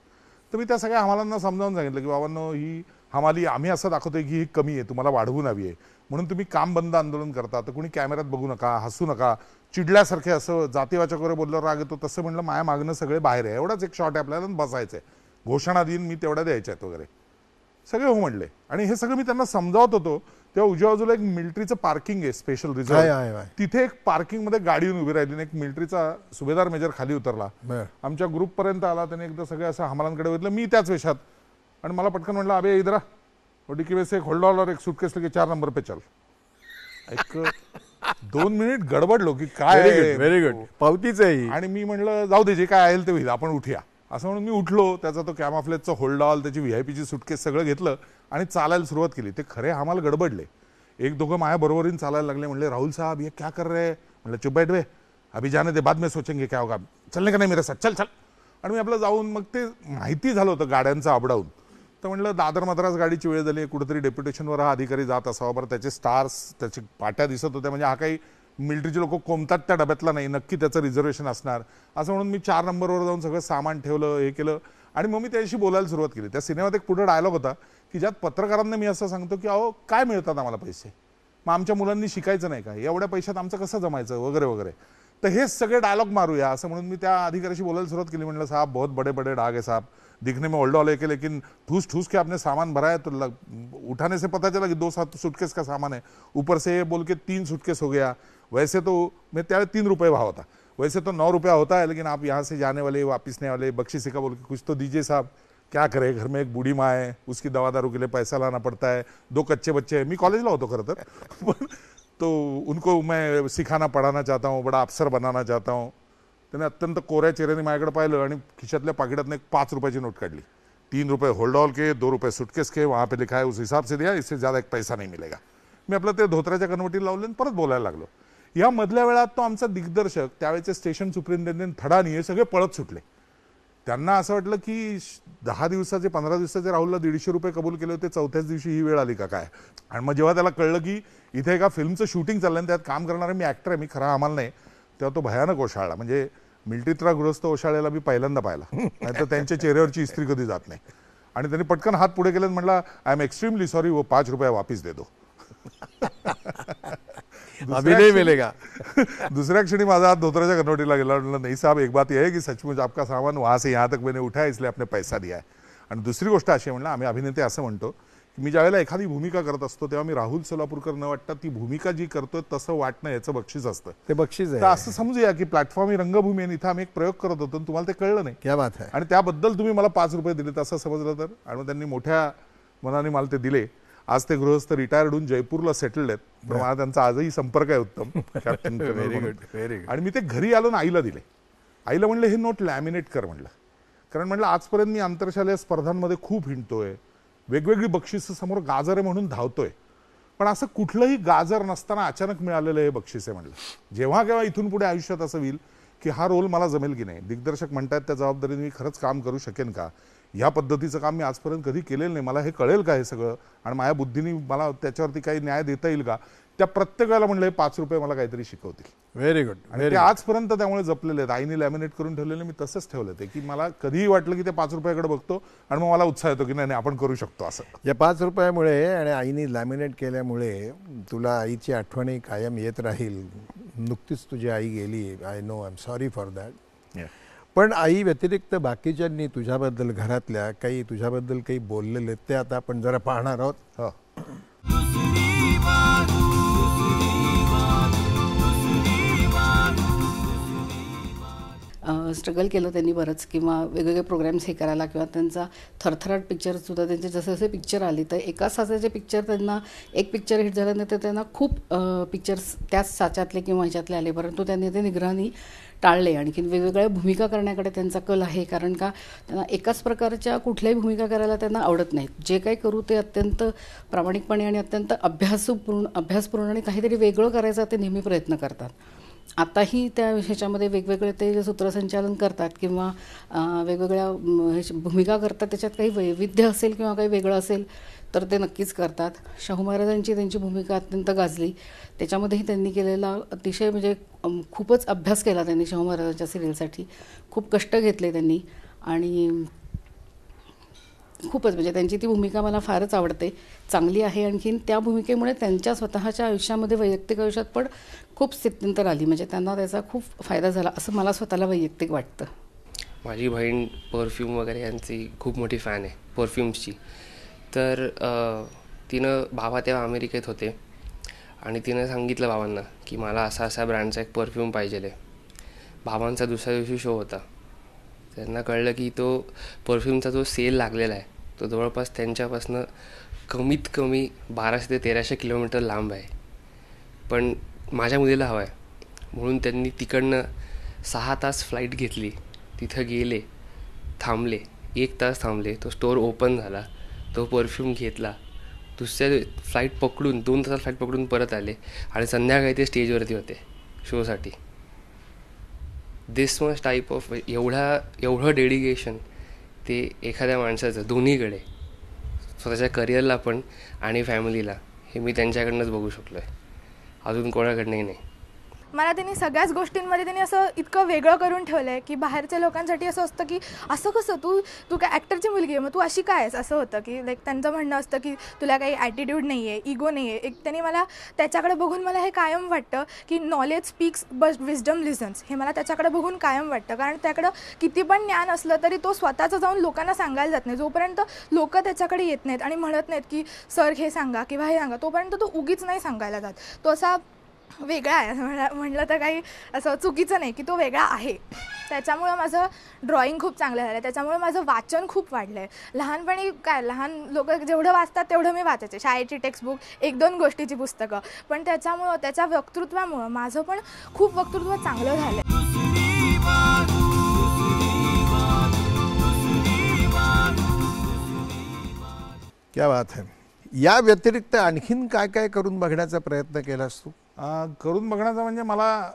तर मी त्या सगळ्या हमालांना समजावून सांगितलं की बाबांनो ही हमाली आम्ही असं दाखवतोय की ही कमी आहे तुम्हाला वाढवून हवी आहे म्हणून तुम्ही काम बंद आंदोलन करता तर कुणी कॅमेऱ्यात बघू नका हसू नका चिडल्यासारखे असं जातीवाचक बोललं राग येतो तसं म्हणलं माया मागणं सगळे बाहेर आहे एवढाच एक शॉट आहे आपल्याला बसायचं आहे घोषणा देईन मी तेवढ्या द्यायच्या आहेत वगैरे सगळे हो म्हणले आणि हे सगळं मी त्यांना समजावत होतो त्या उजव्या बाजूला एक मिलिटरीचं पार्किंग आहे स्पेशल रिझर्व तिथे एक पार्किंग मध्ये गाडी येऊन उभी राहिली एक मिलिटरीचा सुभेदार मेजर खाली उतरला आमच्या ग्रुप पर्यंत आला त्याने एकदा सगळ्या असं हमालांकडे बघितलं मी त्याच वेशात आणि मला पटकन म्हटलं अबे इधरा ओडीकी वेस एक होल्ड ऑल एक सूटकेस लगे चार नंबर पे चल एक दोन मिनिट गडबडलो की काय व्हेरी गुड पावतीच आहे आणि मी म्हणलं जाऊ दे जे काय आहे ते होईल आपण उठूया असं म्हणून मी उठलो त्याचा तो होल्ड होल्डॉल त्याची व्ही आय पीची सुटकेस सगळं घेतलं आणि चालायला सुरुवात केली ते खरे आम्हाला गडबडले एक दोघं माया बरोबरीन चालायला लागले म्हणले राहुल साहेब ये क्या कर रहे म्हणलं चुप बैठ अभि जाने दे बाद में सोचेंगे क्या होगा चलने का नाही मेरा साथ चल चल आणि मी आपलं जाऊन मग ते माहिती झालं होतं गाड्यांचं अपडाऊन तर म्हटलं दादर मद्रास गाडीची वेळ झाली कुठेतरी डेप्युटेशनवर हा अधिकारी जात असावा बरं त्याचे स्टार्स त्याची पाट्या दिसत होत्या म्हणजे हा काही मिलिटरीचे लोक कोंबतात त्या डब्यातला नाही नक्की त्याचं रिझर्वेशन असणार असं म्हणून मी चार नंबरवर जाऊन सगळं सामान ठेवलं हे केलं आणि मग मी त्याशी बोलायला सुरुवात केली त्या सिनेमात एक पुढे डायलॉग होता की ज्यात पत्रकारांना मी असं सांगतो की अहो काय मिळतात आम्हाला पैसे मग आमच्या मुलांनी शिकायचं नाही का एवढ्या पैशात आमचं कसं जमायचं वगैरे वगैरे तर हेच सगळे डायलॉग मारूया असं म्हणून मी त्या अधिकाऱ्याशी बोलायला सुरुवात केली म्हटलं साहेब बहुत बडे बडे डाग आहे साहेब दिखने में ओल्ड वाले के लेकिन ठूस ठूस के आपने सामान भरा है तो लग, उठाने से पता चला कि दो सात सूटकेस का सामान है ऊपर से बोल के तीन सूटकेस हो गया वैसे तो मैं त्यारे तीन रुपये भाव था वैसे तो नौ रुपया होता है लेकिन आप यहाँ से जाने वाले नहीं वाले बख्शी सिक्का बोल के कुछ तो दीजिए साहब क्या करे घर में एक बूढ़ी माँ है उसकी दवा दारू के लिए पैसा लाना पड़ता है दो कच्चे बच्चे हैं मैं कॉलेज लाओ तो खरा तो उनको मैं सिखाना पढ़ाना चाहता हूँ बडा अफसर बनाना चाहता हूँ त्याने अत्यंत कोऱ्या चेहऱ्याने माझ्याकडे पाहिलं आणि खिशातल्या पाकिटातनं एक पाच रुपयाची नोट काढली तीन रुपये होल्ड ऑल के दो रुपये सुटकेस के वहाँ पे लिखा है उस हिसाब से दिया इससे ज़्यादा एक पैसा नहीं मिलेगा मी आपलं ते धोत्राच्या कन्वर्टीला लावलं परत बोलायला लागलो या मधल्या वेळात तो आमचा दिग्दर्शक त्यावेळेचे स्टेशन सुप्रिंटेंडेंट थडानी हे सगळे पळत सुटले त्यांना असं वाटलं की दहा दिवसाचे पंधरा दिवसाचे राहुलला दीडशे रुपये कबूल केले होते चौथ्याच दिवशी ही वेळ आली का काय आणि मग जेव्हा त्याला कळलं की इथे एका फिल्मचं शूटिंग चाललं आणि त्यात काम करणारे मी ॲक्टर आहे मी खरा आम्हाला नाही तेव्हा तो भयानक ओशाळला म्हणजे मिल्ट्रीतला गृहस्थ ओशाळ्याला मी पहिल्यांदा पाहिला नाही तर त्यांच्या चेहऱ्यावरची इस्त्री कधी जात नाही आणि त्यांनी पटकन हात पुढे केले म्हटलं आय एम एक्स्ट्रीमली सॉरी व पाच रुपया वापिस देतो अभी मिलेगा दूसरा क्षणी माझा हाथ धोत्राच्या कनोटीला गेला नाही साहब एक बात यह है की सचमुच आपका सामान वहां से यहां तक मैंने उठाया इसलिए आपने पैसा दिया आणि दुसरी गोष्ट अशी म्हणलं आम्ही अभिनेते असं म्हणतो की मी ज्यावेळेला एखादी भूमिका करत असतो तेव्हा मी राहुल सोलापूरकर न वाटता ती भूमिका जी करतोय तसं वाटणं याचं बक्षीस असतं ते बक्षीस आहे असं समजूया की प्लॅटफॉर्म ही रंगभूमी आणि इथं आम्ही एक प्रयोग करत होतो तुम्हाला ते कळलं नाही क्या बात आहे आणि त्याबद्दल तुम्ही मला पाच रुपये दिले असं समजलं तर आणि त्यांनी मोठ्या मनाने मला ते दिले आज ते गृहस्थ रिटायर्ड होऊन जयपूरला सेटल आहेत मला त्यांचा आजही संपर्क आहे उत्तम व्हेरी गुड आणि मी ते घरी आलो ना आईला दिले आईला म्हणलं हे नोट लॅमिनेट कर म्हणलं कारण म्हणलं आजपर्यंत मी आंतरशालेय स्पर्धांमध्ये खूप हिंडतोय वेगवेगळी बक्षीस समोर गाजर आहे म्हणून धावतोय पण असं कुठलंही गाजर नसताना अचानक मिळालेलं हे बक्षीस आहे म्हणलं जेव्हा केव्हा इथून पुढे आयुष्यात असं होईल की हा रोल मला जमेल की नाही दिग्दर्शक म्हणतात त्या जबाबदारीने मी खरंच काम करू शकेन का ह्या पद्धतीचं काम मी आजपर्यंत कधी केलेलं नाही मला हे कळेल का हे सगळं आणि माझ्या बुद्धीने मला त्याच्यावरती काही न्याय देता येईल का त्या प्रत्येकाला म्हणलं पाच रुपये मला काहीतरी शिकवतील व्हेरी गुड आणि आजपर्यंत त्यामुळे जपलेले आहेत आईने लॅमिनेट करून ठेवलेले मी तसंच ठेवलं ते की मला कधीही वाटलं की ते पाच रुपयाकडे बघतो आणि मग मला उत्साह येतो की नाही नाही आपण करू शकतो असं या पाच रुपयामुळे आणि आईने लॅमिनेट केल्यामुळे तुला आईची आठवणी कायम येत राहील नुकतीच तुझी आई गेली I know I am sorry for that पण आई व्यतिरिक्त बाकीच्यांनी तुझ्याबद्दल घरातल्या काही तुझ्याबद्दल काही बोललेले ते आता आपण जरा पाहणार आहोत स्ट्रगल हो. केलं त्यांनी बरंच किंवा वेगवेगळे प्रोग्राम्स हे करायला किंवा त्यांचा थरथराट पिक्चरसुद्धा त्यांचे जसे जसे पिक्चर आले तर एका साचाचे पिक्चर त्यांना एक पिक्चर हिट झाल्यानंतर त्यांना खूप पिक्चर्स त्याच साच्यातले किंवा ह्याच्यातले आले परंतु त्यांनी ते निग्रहानी टाळले आणखी वेगवेगळ्या भूमिका करण्याकडे त्यांचा कल आहे कारण का त्यांना एकाच प्रकारच्या कुठल्याही भूमिका करायला त्यांना आवडत नाहीत जे काही करू ते अत्यंत प्रामाणिकपणे आणि अत्यंत अभ्यासपूर्ण अभ्यासपूर्ण आणि काहीतरी वेगळं करायचा ते नेहमी प्रयत्न करतात आताही त्या ह्याच्यामध्ये वेगवेगळे ते सूत्रसंचालन करतात किंवा वेगवेगळ्या भूमिका करतात त्याच्यात काही वैविध्य असेल किंवा काही वेगळं असेल तर ते नक्कीच करतात शाहू महाराजांची त्यांची भूमिका अत्यंत गाजली त्याच्यामध्येही त्यांनी केलेला अतिशय म्हणजे खूपच अभ्यास केला त्यांनी शाहू महाराजांच्या सिरियलसाठी खूप कष्ट घेतले त्यांनी आणि खूपच म्हणजे त्यांची ती भूमिका मला फारच आवडते चांगली आहे आणखीन त्या भूमिकेमुळे त्यांच्या स्वतःच्या आयुष्यामध्ये वैयक्तिक आयुष्यात पण खूप स्थित्यंतर आली म्हणजे त्यांना त्याचा खूप फायदा झाला असं मला स्वतःला वैयक्तिक वाटतं माझी बहीण परफ्यूम वगैरे यांची खूप मोठी फॅन आहे परफ्यूम्सची तर तिनं बाबा तेव्हा अमेरिकेत होते आणि तिनं सांगितलं बाबांना की मला असा असा ब्रँडचा एक परफ्यूम पाहिजे बाबांचा दुसऱ्या दिवशी शो होता त्यांना कळलं की तो परफ्यूमचा जो सेल लागलेला आहे तो जवळपास त्यांच्यापासनं कमीत कमी बाराशे ते तेराशे किलोमीटर लांब आहे पण माझ्या मुलीला हवा आहे म्हणून त्यांनी तिकडनं सहा तास फ्लाईट घेतली तिथं गेले थांबले एक तास थांबले तो स्टोअर ओपन झाला तो परफ्यूम घेतला दुसऱ्या फ्लाईट पकडून दोन तासात फ्लाईट पकडून परत आले आणि संध्याकाळी ते स्टेजवरती होते शोसाठी दिस मच टाईप ऑफ एवढा एवढं डेडिकेशन ते एखाद्या माणसाचं दोन्हीकडे स्वतःच्या करिअरला पण आणि फॅमिलीला हे मी त्यांच्याकडनंच बघू शकलो आहे अजून कोणाकडनंही नाही मला त्यांनी सगळ्याच गोष्टींमध्ये त्यांनी असं इतकं वेगळं करून ठेवलं आहे की बाहेरच्या लोकांसाठी असं असतं की असं कसं तू तू काय ॲक्टरची मुलगी आहे मग तू अशी काय आहेस असं होतं की लाईक त्यांचं म्हणणं असतं की तुला काही ॲटिट्यूड नाही आहे इगो नाही आहे एक त्यांनी मला त्याच्याकडे बघून मला हे कायम वाटतं की knowledge speaks but wisdom listens हे मला त्याच्याकडे बघून कायम वाटतं कारण त्याकडं किती पण ज्ञान असलं तरी तो स्वतःचं जाऊन लोकांना सांगायला जात नाही जोपर्यंत लोक त्याच्याकडे येत नाहीत आणि म्हणत नाहीत की सर हे सांगा किंवा हे सांगा तोपर्यंत तो उगीच नाही सांगायला जात तो असा वेगळा आहे म्हणा म्हणलं तर काही असं चुकीचं नाही की तो वेगळा आहे त्याच्यामुळं माझं ड्रॉइंग खूप चांगलं झालं त्याच्यामुळं माझं वाचन खूप वाढलं आहे लहानपणी काय लहान लोक जेवढं वाचतात तेवढं मी वाचायचे शाळेची टेक्स्टबुक एक दोन गोष्टीची पुस्तकं पण त्याच्यामुळं त्याच्या वक्तृत्वामुळं माझं पण खूप वक्तृत्व चांगलं झालं क्या बात है या व्यतिरिक्त आणखीन काय काय करून बघण्याचा प्रयत्न केलास तू करून बघण्याचं म्हणजे मला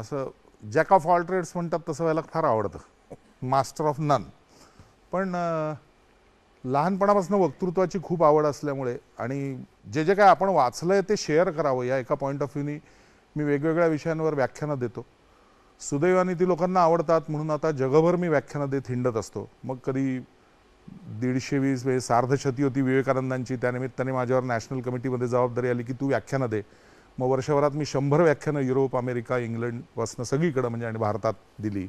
असं जॅक ऑफ ऑल ट्रेड्स म्हणतात तसं व्हायला फार आवडतं मास्टर ऑफ नन पण लहानपणापासून वक्तृत्वाची खूप आवड असल्यामुळे आणि जे जे काय आपण वाचलं आहे ते शेअर करावं या एका पॉईंट ऑफ व्ह्यूनी मी वेगवेगळ्या विषयांवर व्याख्यानं देतो सुदैवाने ती लोकांना आवडतात म्हणून आता जगभर मी व्याख्यानं देत हिंडत असतो मग कधी दीडशे वीस वेळेस सार्धशती होती विवेकानंदांची त्यानिमित्ताने माझ्यावर नॅशनल कमिटीमध्ये जबाबदारी आली की तू व्याख्यानं दे मग वर्षभरात मी शंभर व्याख्यानं युरोप अमेरिका इंग्लंड वाचनं सगळीकडं म्हणजे आणि भारतात दिली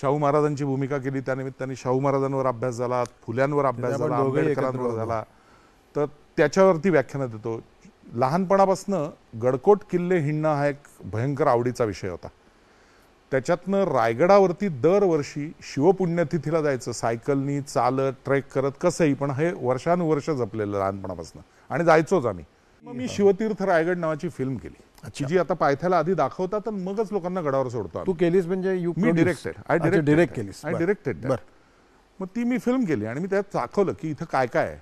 शाहू महाराजांची भूमिका केली त्यानिमित्ताने शाहू महाराजांवर अभ्यास झाला फुल्यांवर अभ्यास झाला आंबेडकरांवर झाला तर त्याच्यावरती व्याख्यानं देतो लहानपणापासनं गडकोट किल्ले हिंडणं हा एक भयंकर आवडीचा विषय होता त्याच्यातनं रायगडावरती दरवर्षी शिवपुण्यतिथीला जायचं सायकलनी चालत ट्रेक करत कसंही पण हे वर्षानुवर्ष जपलेलं लहानपणापासून आणि जायचोच आम्ही मग मी शिवतीर्थ रायगड नावाची फिल्म केली जी आता पायथ्याला आधी दाखवतात तर मगच लोकांना गडावर सोडतो तू केलीस म्हणजे मी डिरेक्टेड आय डिरेक्ट डिरेक्ट केलीस आय डिरेक्टेड मग ती मी फिल्म केली आणि मी त्यात दाखवलं की इथं काय काय आहे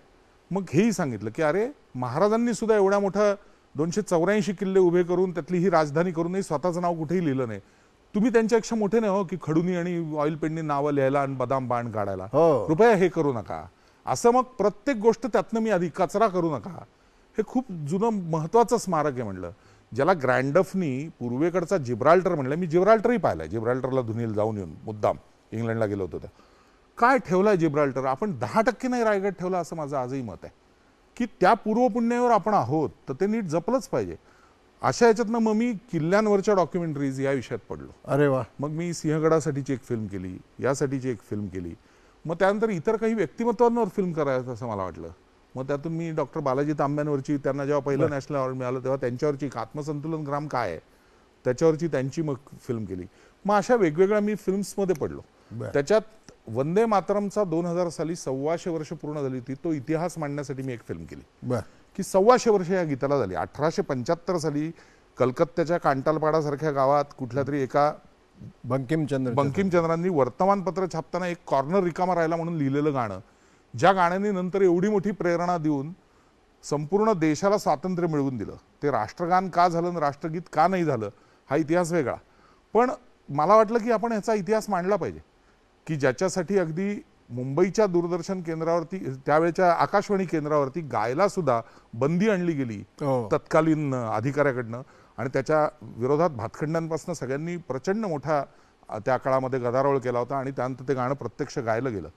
मग हेही सांगितलं की अरे महाराजांनी सुद्धा एवढ्या मोठा दोनशे चौऱ्याऐंशी किल्ले उभे करून त्यातली ही राजधानी करूनही स्वतःचं नाव कुठेही लिहिलं नाही तुम्ही त्यांच्यापेक्षा मोठे नाही हो की खडूनी आणि ऑइल पेंटनी नावं लिहायला आणि बदाम बाण काढायला हो. कृपया हे करू नका असं मग प्रत्येक गोष्ट त्यातनं मी आधी कचरा करू नका हे खूप जुनं महत्वाचं स्मारक आहे म्हणलं ज्याला ग्रँडफनी पूर्वेकडचा जिब्राल्टर म्हणलं मी जिब्राल्टरही पाहिलाय जिब्राल्टरला धुनील जाऊन येऊन मुद्दाम इंग्लंडला गेलो होतो त्या काय ठेवलाय जिब्राल्टर आपण दहा टक्के नाही रायगड ठेवला असं माझं आजही मत आहे की त्या पूर्वपुण्यावर आपण आहोत तर ते नीट जपलंच पाहिजे अशा याच्यातनं मग मी किल्ल्यांवरच्या डॉक्युमेंटरीज या विषयात पडलो अरे वा मग मी सिंहगडासाठीची एक फिल्म केली यासाठीची एक फिल्म केली मग त्यानंतर इतर काही व्यक्तिमत्वांवर फिल्म करायचं असं मला वाटलं मग त्यातून मी डॉक्टर बालाजी तांब्यांवरची त्यांना जेव्हा पहिलं नॅशनल अवॉर्ड मिळालं तेव्हा त्यांच्यावरची आत्मसंतुलन ग्राम काय आहे त्याच्यावरची त्यांची मग फिल्म केली मग अशा वेगवेगळ्या मी फिल्म्समध्ये पडलो त्याच्यात वंदे मातरमचा दोन हजार साली सव्वाशे वर्ष पूर्ण झाली होती तो इतिहास मांडण्यासाठी मी एक फिल्म केली की सव्वाशे वर्ष या गीताला झाली अठराशे पंच्याहत्तर साली कलकत्त्याच्या कांटालपाडासारख्या गावात कुठल्या तरी एका बंकिमचंद्र बंकिमचंद्रांनी वर्तमानपत्र छापताना एक कॉर्नर रिकामा राहिला म्हणून लिहिलेलं गाणं ज्या गाण्याने नंतर एवढी मोठी प्रेरणा देऊन संपूर्ण देशाला स्वातंत्र्य मिळवून दिलं ते राष्ट्रगान का झालं राष्ट्रगीत का नाही झालं हा इतिहास वेगळा पण मला वाटलं की आपण ह्याचा इतिहास मांडला पाहिजे की ज्याच्यासाठी अगदी मुंबईच्या दूरदर्शन केंद्रावरती त्यावेळेच्या आकाशवाणी केंद्रावरती गायला सुद्धा बंदी आणली गेली हो. तत्कालीन अधिकाऱ्याकडनं आणि त्याच्या विरोधात भातखंडांपासून सगळ्यांनी प्रचंड मोठा त्या काळामध्ये गदारोळ केला होता आणि त्यानंतर ते गाणं प्रत्यक्ष गायलं गेलं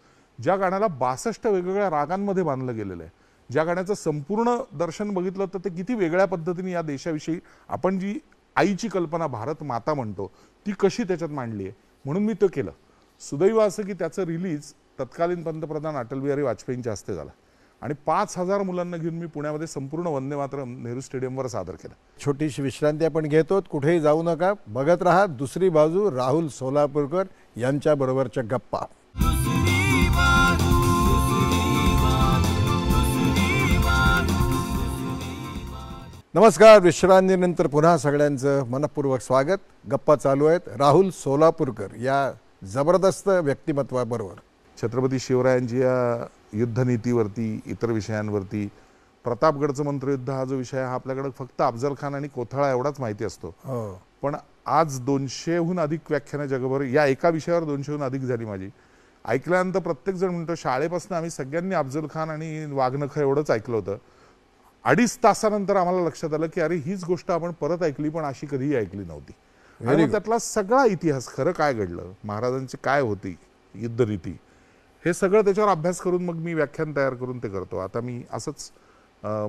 ज्या गाण्याला बासष्ट वेगवेगळ्या रागांमध्ये बांधलं गेलेलं आहे ज्या गाण्याचं संपूर्ण दर्शन बघितलं तर ते किती वेगळ्या पद्धतीने या देशाविषयी आपण जी आईची कल्पना भारत माता म्हणतो ती कशी त्याच्यात मांडली आहे म्हणून मी तो केलं सुदैव असं की त्याचं रिलीज तत्कालीन पंतप्रधान अटलबिहारी वाजपेयींच्या हस्ते झाला आणि पाच हजार मुलांना घेऊन मी पुण्यामध्ये संपूर्ण वंदे मात्र नेहरू स्टेडियमवर सादर केलं छोटीशी विश्रांती आपण घेतो कुठेही जाऊ नका बघत राहा दुसरी बाजू राहुल सोलापूरकर यांच्याबरोबरच्या गप्पा नमस्कार विश्रांतीनंतर पुन्हा सगळ्यांचं मनपूर्वक स्वागत गप्पा चालू आहेत राहुल सोलापूरकर या जबरदस्त व्यक्तिमत्वाबरोबर छत्रपती शिवरायांची या युद्धनीतीवरती इतर विषयांवरती प्रतापगडचं मंत्रयुद्ध हा जो विषय हा आपल्याकडे फक्त अफजल खान आणि कोथळा एवढाच माहिती असतो हो. पण आज दोनशेहून अधिक व्याख्यानं जगभर या एका विषयावर दोनशेहून अधिक झाली माझी ऐकल्यानंतर प्रत्येक जण म्हणतो शाळेपासून आम्ही सगळ्यांनी अफजल खान आणि वाघनखर एवढंच ऐकलं होतं अडीच तासानंतर आम्हाला लक्षात आलं की अरे हीच गोष्ट आपण परत ऐकली पण अशी कधीही ऐकली नव्हती आणि त्यातला सगळा इतिहास खरं काय घडलं महाराजांची काय होती युद्धनीती हे सगळं त्याच्यावर अभ्यास करून मग मी व्याख्यान तयार करून ते करतो आता मी असंच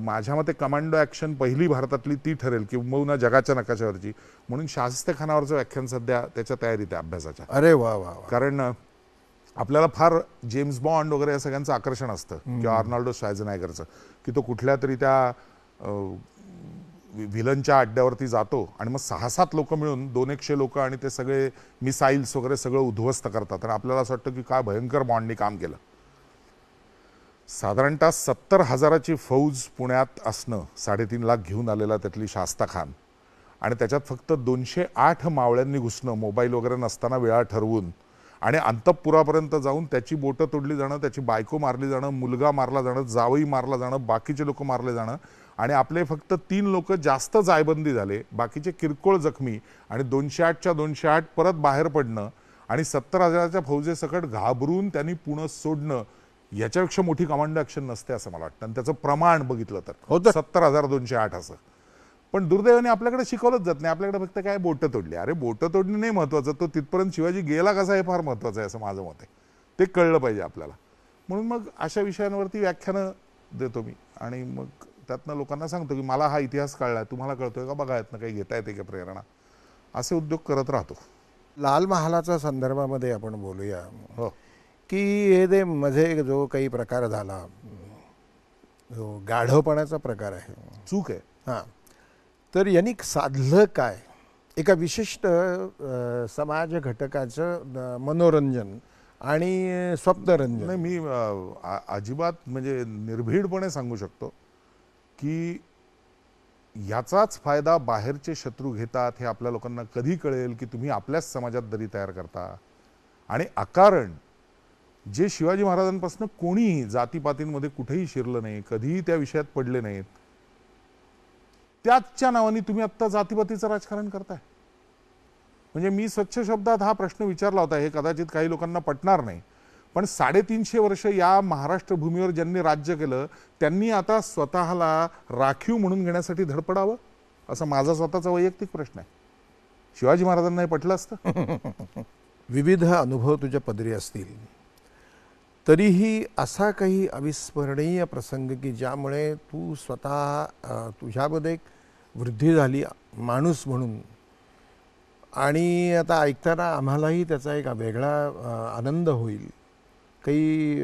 माझ्या मते कमांडो ॲक्शन पहिली भारतातली ती ठरेल किंवा जगाच्या नकाशावरची म्हणून शास्त्य खानावरचं व्याख्यान सध्या त्याच्या तयारीत आहे अभ्यासाच्या अरे वा वा कारण आपल्याला फार जेम्स बॉन्ड वगैरे या सगळ्यांचं आकर्षण असतं किंवा अर्नाल्डो शायझनायगरचं की तो कुठल्या तरी त्या विलनच्या अड्ड्यावरती जातो आणि मग सहा सात लोक मिळून दोन एकशे लोक आणि ते सगळे मिसाईल्स वगैरे सगळं उद्ध्वस्त करतात आणि आपल्याला असं वाटतं की काय भयंकर बॉन्डनी काम केलं साधारणतः सत्तर हजाराची फौज पुण्यात असणं साडेतीन लाख घेऊन आलेला त्यातली शास्ता खान आणि त्याच्यात फक्त दोनशे आठ मावळ्यांनी घुसणं मोबाईल वगैरे नसताना वेळा ठरवून आणि अंतपुरापर्यंत जाऊन त्याची बोटं तोडली जाणं त्याची बायको मारली जाणं मुलगा मारला जाणं जावई मारला जाणं बाकीचे लोक मारले जाणं आणि आपले फक्त तीन लोक जास्त जायबंदी झाले बाकीचे किरकोळ जखमी आणि दोनशे आठच्या दोनशे आठ परत बाहेर पडणं आणि सत्तर हजाराच्या फौजेसकट घाबरून त्यांनी पुणं सोडणं याच्यापेक्षा मोठी कमांड ऍक्शन नसते असं मला वाटतं आणि त्याचं प्रमाण बघितलं तर होतं सत्तर हजार दोनशे आठ असं पण दुर्दैवाने आपल्याकडे शिकवलंच जात नाही आपल्याकडे फक्त काय बोटं तोडली अरे बोटं तोडणे नाही महत्वाचं तो तिथपर्यंत शिवाजी गेला कसा हे फार महत्वाचं आहे असं माझं मत आहे ते कळलं पाहिजे आपल्याला म्हणून मग अशा विषयांवरती व्याख्यानं देतो मी आणि मग त्यातनं लोकांना सांगतो की मला हा इतिहास कळला तुम्हाला कळतोय का बघा यातनं काही घेता येते का प्रेरणा असे उद्योग करत राहतो लाल महालाच्या संदर्भामध्ये आपण बोलूया हो की हे दे मध्ये जो काही प्रकार झाला जो गाढवपणाचा प्रकार आहे चूक आहे हां तर यांनी साधलं काय एका विशिष्ट समाज घटकाचं मनोरंजन आणि स्वप्नरंजन मी अजिबात म्हणजे निर्भीडपणे सांगू शकतो की याचाच फायदा बाहेरचे शत्रू घेतात हे आपल्या लोकांना कधी कळेल की तुम्ही आपल्याच समाजात दरी तयार करता आणि अकारण जे शिवाजी महाराजांपासून कोणीही जातीपातींमध्ये कुठेही शिरलं नाही कधीही त्या विषयात पडले नाहीत त्याचच्या नावाने तुम्ही आत्ता जातीपातीचं राजकारण करताय म्हणजे मी स्वच्छ शब्दात हा प्रश्न विचारला होता हे कदाचित काही लोकांना पटणार नाही पण साडेतीनशे वर्ष या महाराष्ट्र भूमीवर ज्यांनी राज्य केलं त्यांनी आता स्वतःला राखीव म्हणून घेण्यासाठी धडपडावं असा माझा स्वतःचा वैयक्तिक प्रश्न आहे शिवाजी महाराजांना हे पटलं असतं विविध अनुभव तुझ्या पदरी असतील तरीही असा काही अविस्मरणीय प्रसंग की ज्यामुळे तू स्वतः तुझ्यामध्ये वृद्धी झाली माणूस म्हणून आणि आता ऐकताना आम्हालाही त्याचा एक वेगळा आनंद होईल काही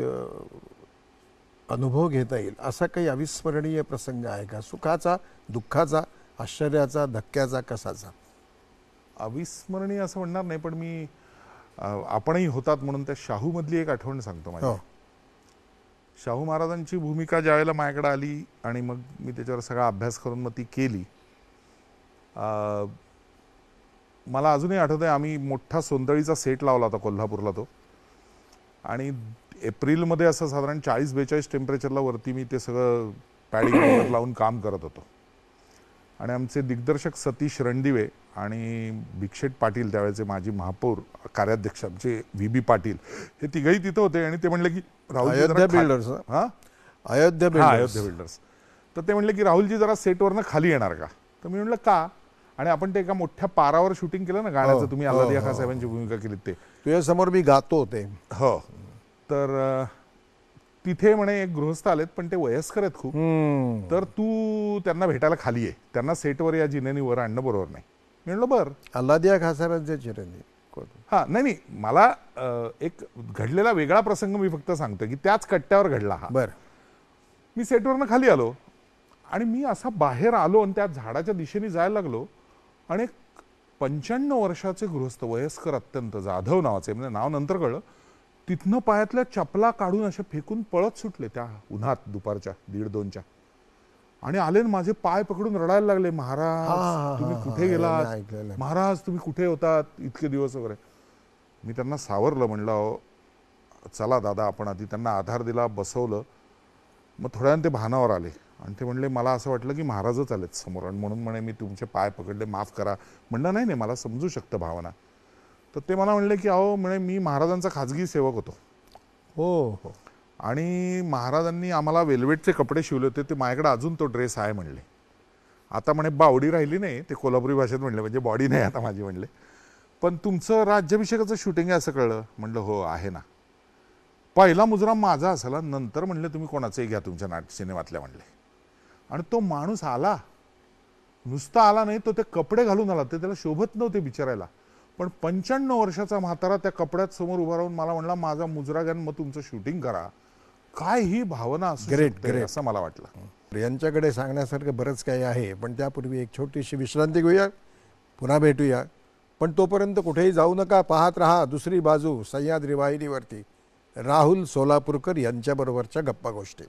अनुभव घेता येईल असा काही अविस्मरणीय प्रसंग आहे का सुखाचा दुःखाचा आश्चर्याचा धक्क्याचा कसाचा अविस्मरणीय असं म्हणणार नाही पण मी आपणही होतात म्हणून त्या शाहूमधली एक आठवण सांगतो माझ्या हो. शाहू महाराजांची भूमिका ज्यावेळेला माझ्याकडे आली आणि मग मी त्याच्यावर सगळा अभ्यास करून मग ती केली मला अजूनही आठवत आहे आम्ही मोठा सोंदळीचा सेट लावला होता कोल्हापूरला तो आणि एप्रिलमध्ये असं साधारण चाळीस बेचाळीस टेम्परेचरला वरती मी ते सगळं पॅडिंग लावून काम करत होतो आणि आमचे दिग्दर्शक सतीश रणदिवे आणि भिक्षेट पाटील त्यावेळेचे माझे महापौर कार्याध्यक्ष आमचे व्ही बी पाटील हे तिघही तिथं होते आणि ते म्हणले की राहुल बिल्डर्स हा अयोध्या बिल्डर्स तर ते म्हणले की राहुलजी जरा सेटवरनं खाली येणार का तर मी म्हटलं का आणि आपण ते एका मोठ्या पारावर शूटिंग केलं ना गाण्याचं हो, तुम्ही आलादिया हो, खा हो. साहेबांची भूमिका केली ते तुझ्यासमोर मी गातो ते हो तर तिथे म्हणे एक गृहस्थ आलेत पण ते वयस्कर आहेत खूप तर तू त्यांना भेटायला खाली आहे त्यांना सेटवर या जिन्यानी वर आणणं बरोबर नाही म्हणलं बर अल्लादिया खासाहेबांच्या चिरंजी हा नाही नाही मला एक घडलेला वेगळा प्रसंग मी फक्त सांगतो की त्याच कट्ट्यावर घडला हा बर मी सेटवरनं खाली आलो आणि मी असा बाहेर आलो आणि त्या झाडाच्या दिशेने जायला लागलो आणि पंच्याण्णव वर्षाचे गृहस्थ वयस्कर अत्यंत जाधव नावाचे म्हणजे नाव नंतर कळलं तिथनं पायातल्या चपला काढून असे फेकून पळत सुटले त्या उन्हात दुपारच्या दीड दोनच्या आणि आले माझे पाय पकडून रडायला लागले महाराज तुम्ही कुठे गेलात महाराज तुम्ही कुठे होतात इतके दिवस वगैरे मी त्यांना सावरलं म्हणलं चला दादा आपण आधी त्यांना आधार दिला बसवलं मग थोड्यांना ते भानावर आले आणि ते म्हणले मला असं वाटलं की महाराजच आलेत समोर आणि म्हणून म्हणे मी तुमचे पाय पकडले माफ करा म्हणणं नाही नाही मला समजू शकतं भावना तर ते मला म्हणले की अहो म्हणे मी महाराजांचा खाजगी सेवक होतो हो हो आणि महाराजांनी आम्हाला वेल्वेटचे कपडे शिवले होते ते माझ्याकडे अजून तो ड्रेस आहे म्हणले आता म्हणे बावडी राहिली नाही ते कोल्हापुरी भाषेत म्हणले म्हणजे बॉडी नाही आता माझी म्हणले पण तुमचं राज्याभिषेकाचं शूटिंग आहे असं कळलं म्हणलं हो आहे ना पहिला मुजरा माझा असाला नंतर म्हणले तुम्ही कोणाचंही घ्या तुमच्या नाट सिनेमातल्या म्हणले आणि तो माणूस आला नुसता आला नाही तो ते कपडे घालून आला ते त्याला शोभत नव्हते बिचारायला पण पंच्याण्णव वर्षाचा म्हातारा त्या कपड्यात समोर उभा राहून मला म्हणला माझा मुजरा घ्या मग तुमचं शूटिंग करा काय ही भावना ग्रेट ग्रेट असं मला वाटलं यांच्याकडे सांगण्यासारखं बरंच काही आहे पण त्यापूर्वी एक छोटीशी विश्रांती घेऊया पुन्हा भेटूया पण तोपर्यंत कुठेही जाऊ नका पाहत राहा दुसरी बाजू सह्याद्री वाहिनीवरती राहुल सोलापूरकर यांच्याबरोबरच्या गप्पा गोष्टी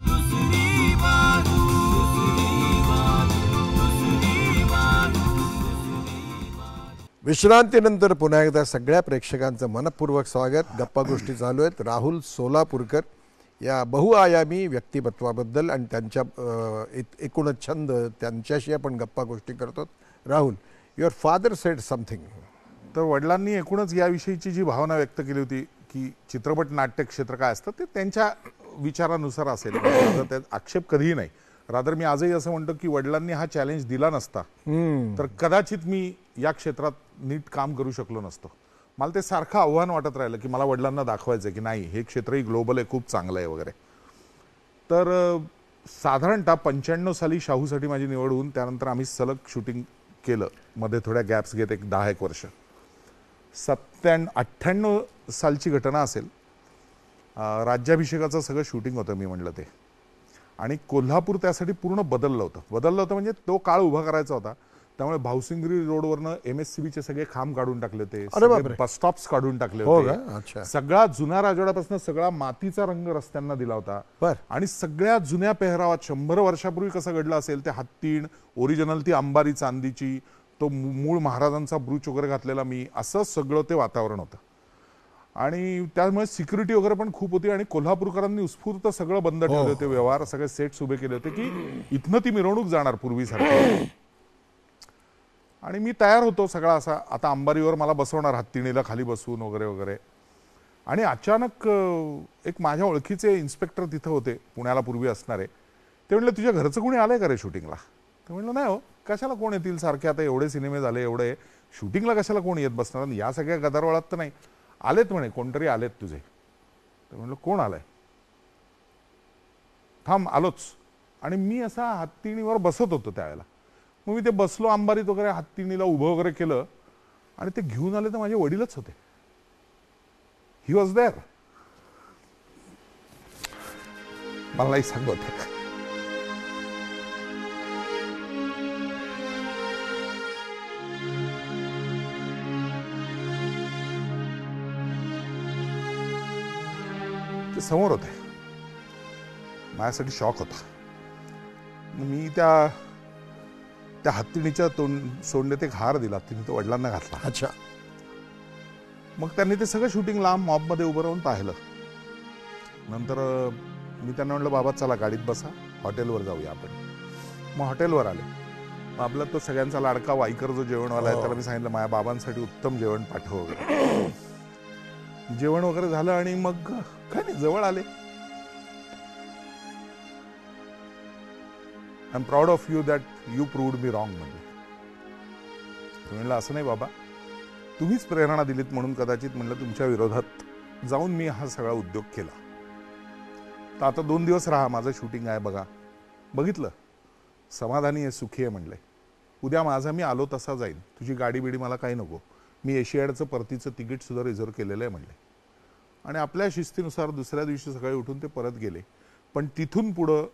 विश्रांतीनंतर पुन्हा एकदा सगळ्या प्रेक्षकांचं मनपूर्वक स्वागत गप्पा गोष्टी चालू आहेत राहुल सोलापूरकर या बहुआयामी व्यक्तिमत्वाबद्दल आणि त्यांच्या एकूणच छंद त्यांच्याशी आपण गप्पा गोष्टी करतो Rahul your father said something तर वडिलांनी एकूणच याविषयीची जी भावना व्यक्त केली होती की चित्रपट नाट्य क्षेत्र काय असतं ते त्यांच्या विचारानुसार असेल त्यात आक्षेप कधीही नाही रादर मी आजही असं म्हणतो की वडिलांनी हा चॅलेंज दिला नसता तर कदाचित मी या क्षेत्रात नीट काम करू शकलो नसतो मला ते सारखं आव्हान वाटत राहिलं की मला वडिलांना दाखवायचं की नाही हे क्षेत्रही ग्लोबल आहे खूप चांगलं आहे वगैरे तर साधारणतः पंच्याण्णव साली शाहूसाठी माझी निवड होऊन त्यानंतर आम्ही सलग शूटिंग केलं मध्ये थोड्या गॅप्स घेत एक दहा एक वर्ष सत्त्याण अठ्ठ्याण्णव सालची घटना असेल राज्याभिषेकाचं सगळं शूटिंग होतं मी म्हटलं ते आणि कोल्हापूर त्यासाठी पूर्ण बदललं होतं बदललं होतं म्हणजे तो काळ उभा करायचा होता त्यामुळे भाऊसिंगरी रोडवरनं एम एस सीबीचे सगळे खांब काढून टाकले होते बस स्टॉप्स काढून टाकले हो होते सगळा जुन्या राजवाड्यापासून सगळा मातीचा रंग रस्त्यांना दिला होता आणि सगळ्या जुन्या पेहरावात शंभर वर्षापूर्वी कसं घडलं असेल ते हत्तीण ओरिजिनल ती अंबारी चांदीची तो मूळ महाराजांचा ब्रुच वगैरे घातलेला मी असं सगळं ते वातावरण होतं आणि त्यामुळे सिक्युरिटी वगैरे पण खूप होती आणि कोल्हापूरकरांनी उत्स्फूर्त सगळं बंद हो. ठेवले होते व्यवहार सगळे सेट्स उभे केले होते की इथनं ती मिरवणूक जाणार पूर्वीसारखी आणि मी तयार होतो सगळा असा आता अंबारीवर मला बसवणार हत्तीणीला खाली बसून वगैरे वगैरे आणि अचानक एक माझ्या ओळखीचे इन्स्पेक्टर तिथे होते पुण्याला पूर्वी असणारे ते म्हणलं तुझ्या घरचं कोणी आलंय का रे शूटिंगला ते म्हणलं नाही हो कशाला कोण येतील सारखे आता एवढे सिनेमे झाले एवढे शूटिंगला कशाला कोण येत बसणार या सगळ्या गदारोळात तर नाही आलेत म्हणे कोणतरी आलेत तुझे तर म्हटलं कोण आलंय थांब आलोच आणि मी असा हत्तीणीवर बसत होतो त्यावेळेला मग मी ते बसलो अंबारीत वगैरे हत्तीणीला उभं वगैरे केलं आणि ते घेऊन आले तर माझे वडीलच होते ही वॉज देअर मला नाही सांगत समोर होते माझ्यासाठी शॉक होता मी त्या त्या हत्तीणीच्या तोंड सोंडण्यात एक हार दिला तिने तो वडिलांना घातला अच्छा मग त्यांनी ते सगळं शूटिंग लांब मॉबमध्ये उभं राहून पाहिलं नंतर मी त्यांना म्हटलं बाबा चला गाडीत बसा हॉटेलवर जाऊया आपण मग हॉटेलवर आले मग आपला तो सगळ्यांचा लाडका वाईकर जो जेवणवाला आहे त्याला मी सांगितलं माझ्या बाबांसाठी उत्तम जेवण पाठव जेवण वगैरे झालं आणि मग काय नाही जवळ आले I am proud of you that you proved me wrong म्हणजे म्हणलं असं नाही बाबा तुम्हीच प्रेरणा दिलीत म्हणून कदाचित म्हणलं तुमच्या विरोधात जाऊन मी हा सगळा उद्योग केला तर आता दोन दिवस राहा माझं शूटिंग आहे बघा बघितलं समाधानी आहे सुखी आहे म्हणले उद्या माझा मी आलो तसा जाईन तुझी गाडी बिडी मला काही नको मी एशियाडचं परतीचं तिकीटसुद्धा रिझर्व केलेलं आहे म्हणले आणि आपल्या शिस्तीनुसार दुसऱ्या दिवशी सकाळी उठून ते परत गेले पण तिथून पुढं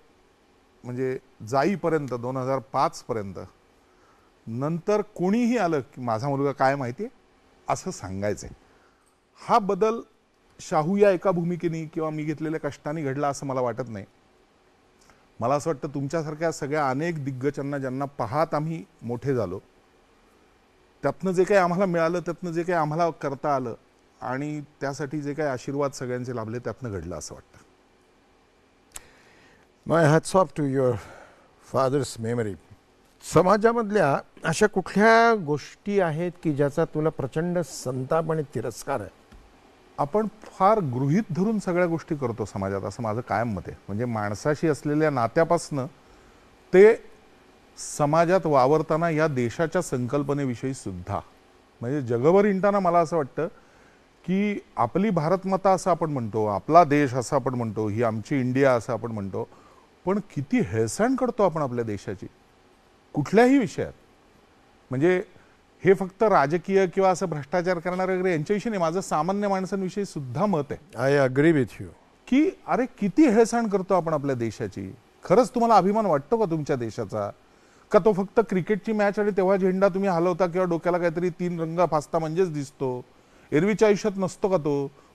म्हणजे जाईपर्यंत दोन हजार पाचपर्यंत नंतर कोणीही आलं की माझा मुलगा काय माहिती आहे असं सांगायचं आहे हा बदल शाहू या एका भूमिकेने किंवा मी घेतलेल्या कष्टाने घडला असं मला वाटत नाही मला असं वाटतं तुमच्यासारख्या सगळ्या अनेक दिग्गजांना ज्यांना पाहात आम्ही मोठे झालो त्यातनं जे काही आम्हाला मिळालं त्यातनं जे काही आम्हाला करता आलं आणि त्यासाठी जे काही आशीर्वाद सगळ्यांचे लाभले त्यातनं घडलं असं वाटतं my hats off to your father's memory समाजामधल्या अशा कुठल्या गोष्टी आहेत की ज्याचा तुला प्रचंड संताप आणि तिरस्कार आहे आपण फार गृहित धरून सगळ्या गोष्टी करतो समाजात असं माझं कायम मत आहे म्हणजे माणसाशी असलेल्या नात्यापासनं ते समाजात वावरताना या देशाच्या संकल्पनेविषयी सुद्धा म्हणजे जगभर हिंडताना मला असं वाटतं की आपली भारतमाता असं आपण म्हणतो आपला देश असं आपण म्हणतो ही आमची इंडिया असं आपण म्हणतो पण किती हेळसाण करतो आपण आपल्या देशाची कुठल्याही विषयात म्हणजे हे फक्त राजकीय किंवा असं भ्रष्टाचार करणारे वगैरे यांच्याविषयी नाही माझं सामान्य माणसांविषयी सुद्धा मत आहे आय अग्री विथ यू की अरे किती हेळसण करतो आपण आपल्या देशाची खरंच तुम्हाला अभिमान वाटतो का तुमच्या देशाचा का तो फक्त क्रिकेटची मॅच आणि तेव्हा झेंडा तुम्ही हलवता किंवा डोक्याला काहीतरी तीन रंग फासता म्हणजेच दिसतो एरवीच्या आयुष्यात नसतो का तो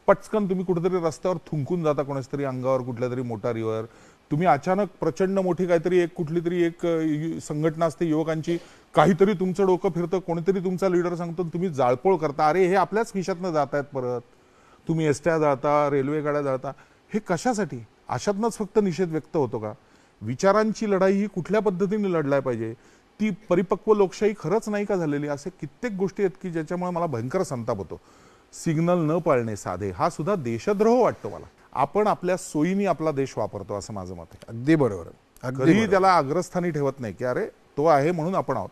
पटकन तुम्ही कुठेतरी रस्त्यावर थुंकून जाता कोणाच्या तरी अंगावर कुठल्या तरी मोटारीवर तुम्ही अचानक प्रचंड मोठी काहीतरी एक कुठली तरी एक संघटना असते युवकांची काहीतरी तुमचं डोकं फिरतं कोणीतरी तुमचा लीडर सांगतो तुम्ही जाळपोळ करता अरे हे आपल्याच खिशातनं जात आहेत परत तुम्ही एसट्या जाता रेल्वे गाड्या जाता हे कशासाठी अशातनंच फक्त निषेध व्यक्त होतो का विचारांची लढाई ही कुठल्या पद्धतीने लढलाय पाहिजे ती परिपक्व लोकशाही खरंच नाही का झालेली असे कित्येक गोष्टी आहेत की ज्याच्यामुळे मला भयंकर संताप होतो सिग्नल न पाळणे साधे हा सुद्धा देशद्रोह वाटतो मला आपण आपल्या सोयीनी आपला देश वापरतो असं माझं मत आहे अगदी बरोबर कधीही त्याला अग्रस्थानी ठेवत नाही की अरे तो आहे म्हणून आपण आहोत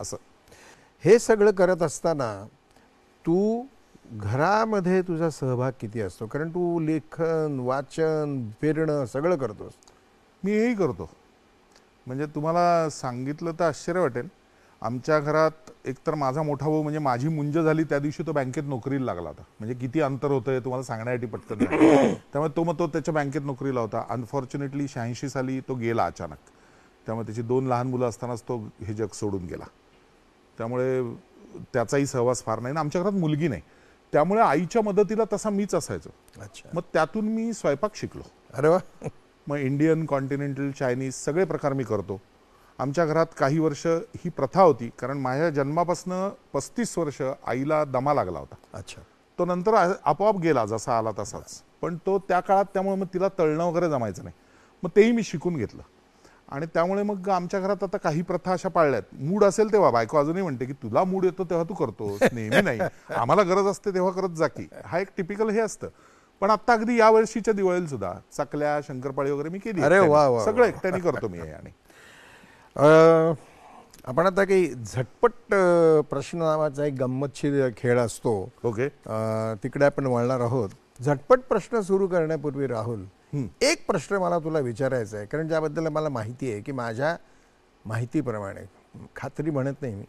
असं हे सगळं करत असताना तू घरामध्ये तुझा सहभाग किती असतो कारण तू लेखन वाचन फिरणं सगळं करतोस मी हेही करतो म्हणजे तुम्हाला सांगितलं तर आश्चर्य वाटेल आमच्या घरात एकतर माझा मोठा भाऊ म्हणजे माझी मुंज झाली त्या दिवशी तो बँकेत नोकरीला लागला होता म्हणजे किती अंतर होतं हे तुम्हाला सांगण्यासाठी पटकन त्यामुळे तो मग तो त्याच्या बँकेत नोकरीला होता अनफॉर्च्युनेटली शहाऐंशी साली तो गेला अचानक त्यामुळे त्याची दोन लहान मुलं असतानाच तो हे जग सोडून गेला त्यामुळे त्याचाही सहवास फार नाही ना आमच्या घरात मुलगी नाही त्यामुळे आईच्या मदतीला तसा मीच असायचो अच्छा मग त्यातून मी स्वयंपाक शिकलो अरे वा मग इंडियन कॉन्टिनेंटल चायनीज सगळे प्रकार मी करतो आमच्या घरात काही वर्ष ही प्रथा होती कारण माझ्या जन्मापासनं पस्तीस वर्ष आईला दमा लागला होता अच्छा तो नंतर आपोआप गेला जसा आला तसाच पण तो त्या काळात त्यामुळे मग तिला तळणं वगैरे जमायचं नाही मग तेही मी शिकून घेतलं आणि त्यामुळे मग आमच्या घरात आता काही प्रथा अशा पाळल्यात मूड असेल तेव्हा बायको अजूनही म्हणते की तुला मूड येतो तेव्हा तू करतो नेहमी नाही आम्हाला गरज असते तेव्हा करत जा की हा एक टिपिकल हे असतं पण आता अगदी या वर्षीच्या दिवाळीला सुद्धा चकल्या शंकरपाळी वगैरे मी केली अरे वा सगळं एकट्याने करतो मी आणि आपण आता काही झटपट प्रश्न नावाचा एक गंमतशीर खेळ असतो ओके तिकडे आपण वळणार आहोत झटपट प्रश्न सुरू करण्यापूर्वी राहुल एक प्रश्न मला तुला विचारायचा आहे कारण ज्याबद्दल मला माहिती आहे की माझ्या माहितीप्रमाणे खात्री म्हणत नाही मी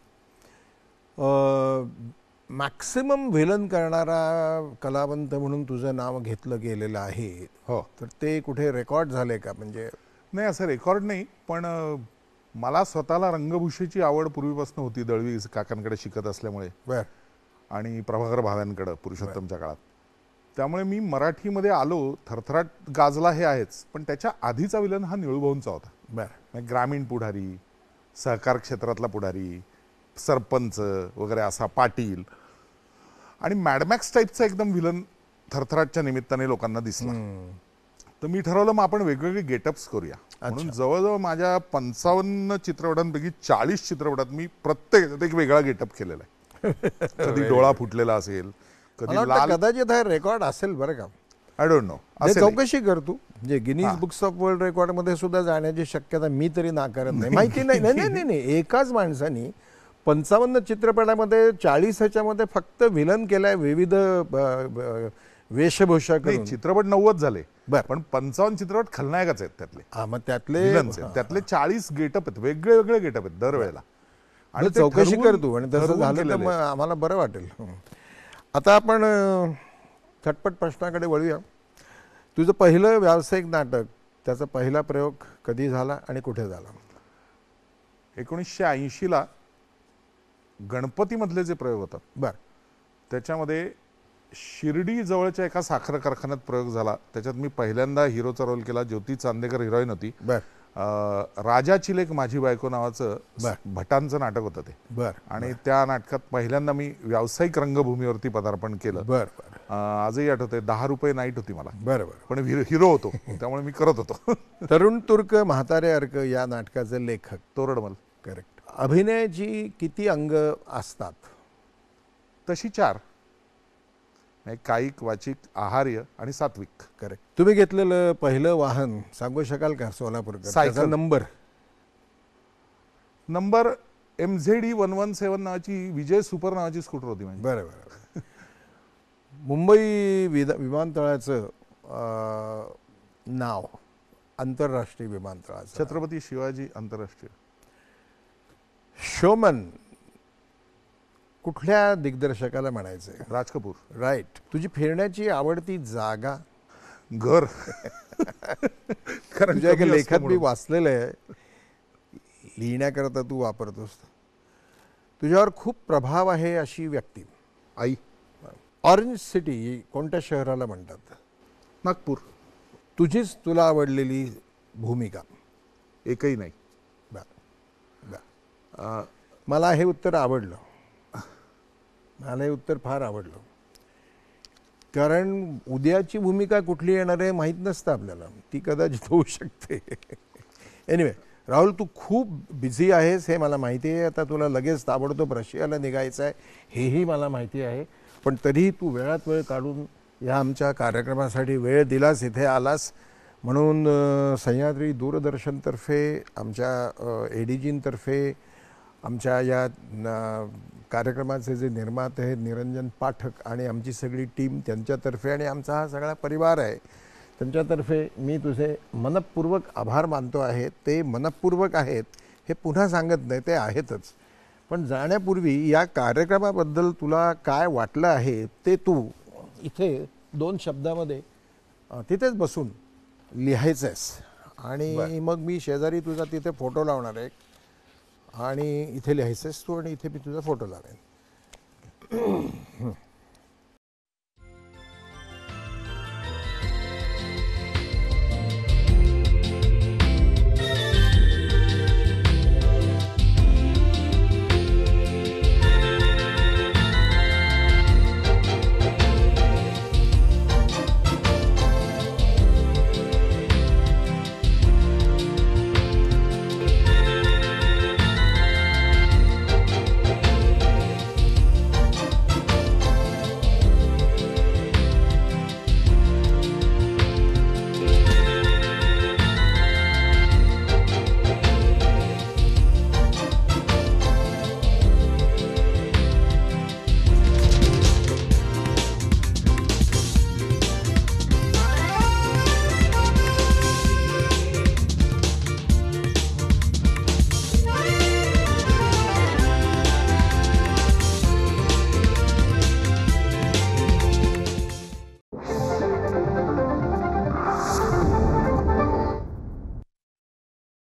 मॅक्सिमम विलन करणारा कलावंत म्हणून तुझं नाव घेतलं गेलेलं आहे हो तर ते कुठे रेकॉर्ड झाले का म्हणजे नाही असं रेकॉर्ड नाही पण मला स्वतःला रंगभूषेची आवड पूर्वीपासून होती दळवी काकांकडे शिकत असल्यामुळे आणि प्रभाकर भाव्यांकडं पुरुषोत्तमच्या काळात त्यामुळे मी मराठीमध्ये आलो थरथराट गाजला हे आहेच पण त्याच्या आधीचा विलन हा निळूभाऊंचा होता बरं म्हणजे ग्रामीण पुढारी सहकार क्षेत्रातला पुढारी सरपंच वगैरे असा पाटील आणि मॅडमॅक्स टाईपचा एकदम विलन थरथराटच्या निमित्ताने लोकांना दिसला तर मी ठरवलं मग आपण वेगवेगळे गेटअप्स करूया म्हणून जवळजवळ माझ्या पंचावन्न चित्रपटांपैकी चाळीस चित्रपटात मी प्रत्येक एक वेगळा गेटअप केलेला आहे कधी डोळा फुटलेला असेल कधी कदाचित हा रेकॉर्ड असेल बरं का आय डोंट नो चौकशी कर तू जे Guinness books of world record मध्ये सुद्धा जाण्याची शक्यता मी तरी नाकारत नाही माहिती नाही नाही नाही नाही एकाच माणसानी पंचावन्न चित्रपटामध्ये चाळीस ह्याच्यामध्ये फक्त विलन केलाय विविध वेशभूषा करून चित्रपट नव्वद झाले बर. पण पंचावन्न चित्रपट खलनायकच आहेत त्यातले हा मग त्यातले त्यातले चाळीस गेटअप आहेत वेगळे वेगळे गेटअप आहेत दरवेळेला आणि चौकशी करतो आणि तसं झालं तर मग आम्हाला बरं वाटेल आता आपण छटपट प्रश्नाकडे वळूया तुझं पहिलं व्यावसायिक नाटक त्याचा पहिला प्रयोग कधी झाला आणि कुठे झाला एकोणीसशे ऐंशीला गणपतीमधले जे प्रयोग होतात बर त्याच्यामध्ये शिर्डी जवळच्या एका साखर कारखान्यात प्रयोग झाला त्याच्यात मी पहिल्यांदा हिरोचा रोल केला ज्योती चांदेकर हिरोईन होती राजा चिलेक माझी बायको नावाचं भटांचं नाटक होतं ते बर आणि त्या नाटकात पहिल्यांदा मी व्यावसायिक रंगभूमीवरती पदार्पण केलं बर आजही आठवते दहा रुपये नाईट होती मला बर पण हिरो होतो त्यामुळे मी करत होतो तरुण तुर्क म्हातारे अर्क या नाटकाचे लेखक तोरडमल करेक्ट अभिनयाची किती अंग असतात तशी चार कायिक वाचिक आहार्य आणि सात्विक करेक्ट तुम्ही घेतलेलं पहिलं वाहन सांगू शकाल का Solapur cycle number number M Z E one one seven नावाची विजय सुपर नावाची स्कूटर होती म्हणजे बरं बरं मुंबई विदा विमानतळाचं नाव आंतरराष्ट्रीय विमानतळाचं छत्रपती शिवाजी आंतरराष्ट्रीय शोमन कुठल्या दिग्दर्शकाला म्हणायचंय राज कपूर राईट तुझी फिरण्याची आवडती जागा घर कारण जे लेखात मी वाचलेलं आहे लिहिण्याकरता तू वापरतोस तुझ्यावर खूप प्रभाव आहे अशी व्यक्ती आई ऑरेंज सिटी कोणत्या शहराला म्हणतात नागपूर तुझीच तुला आवडलेली भूमिका एकही नाही मला हे उत्तर आवडलं मला हे उत्तर फार आवडलं कारण उद्याची भूमिका कुठली येणार आहे माहीत नसतं आपल्याला ती कदाचित होऊ शकते एनिवे राहुल तू खूप बिझी आहेस हे मला माहिती आहे आता तुला लगेच ताबडतोब रशियाला निघायचं आहे हेही मला माहिती आहे पण तरीही तू वेळात वेळ काढून या आमच्या कार्यक्रमासाठी वेळ दिलास इथे आलास म्हणून सह्याद्री दूरदर्शनतर्फे आमच्या ए डी आमच्या या कार्यक्रमाचे जे निर्माते आहेत निरंजन पाठक आणि आमची सगळी टीम त्यांच्यातर्फे आणि आमचा हा सगळा परिवार आहे त्यांच्यातर्फे मी तुझे मनपूर्वक आभार मानतो आहे ते मनपूर्वक आहेत हे पुन्हा सांगत नाही ते आहेतच पण जाण्यापूर्वी या कार्यक्रमाबद्दल तुला काय वाटलं आहे ते तू इथे दोन शब्दामध्ये तिथेच बसून लिहायचं आहेस आणि मग मी शेजारी तुझा तिथे फोटो लावणार आहे आणि इथे आहेस तू आणि इथे मी तुझा फोटो लावेन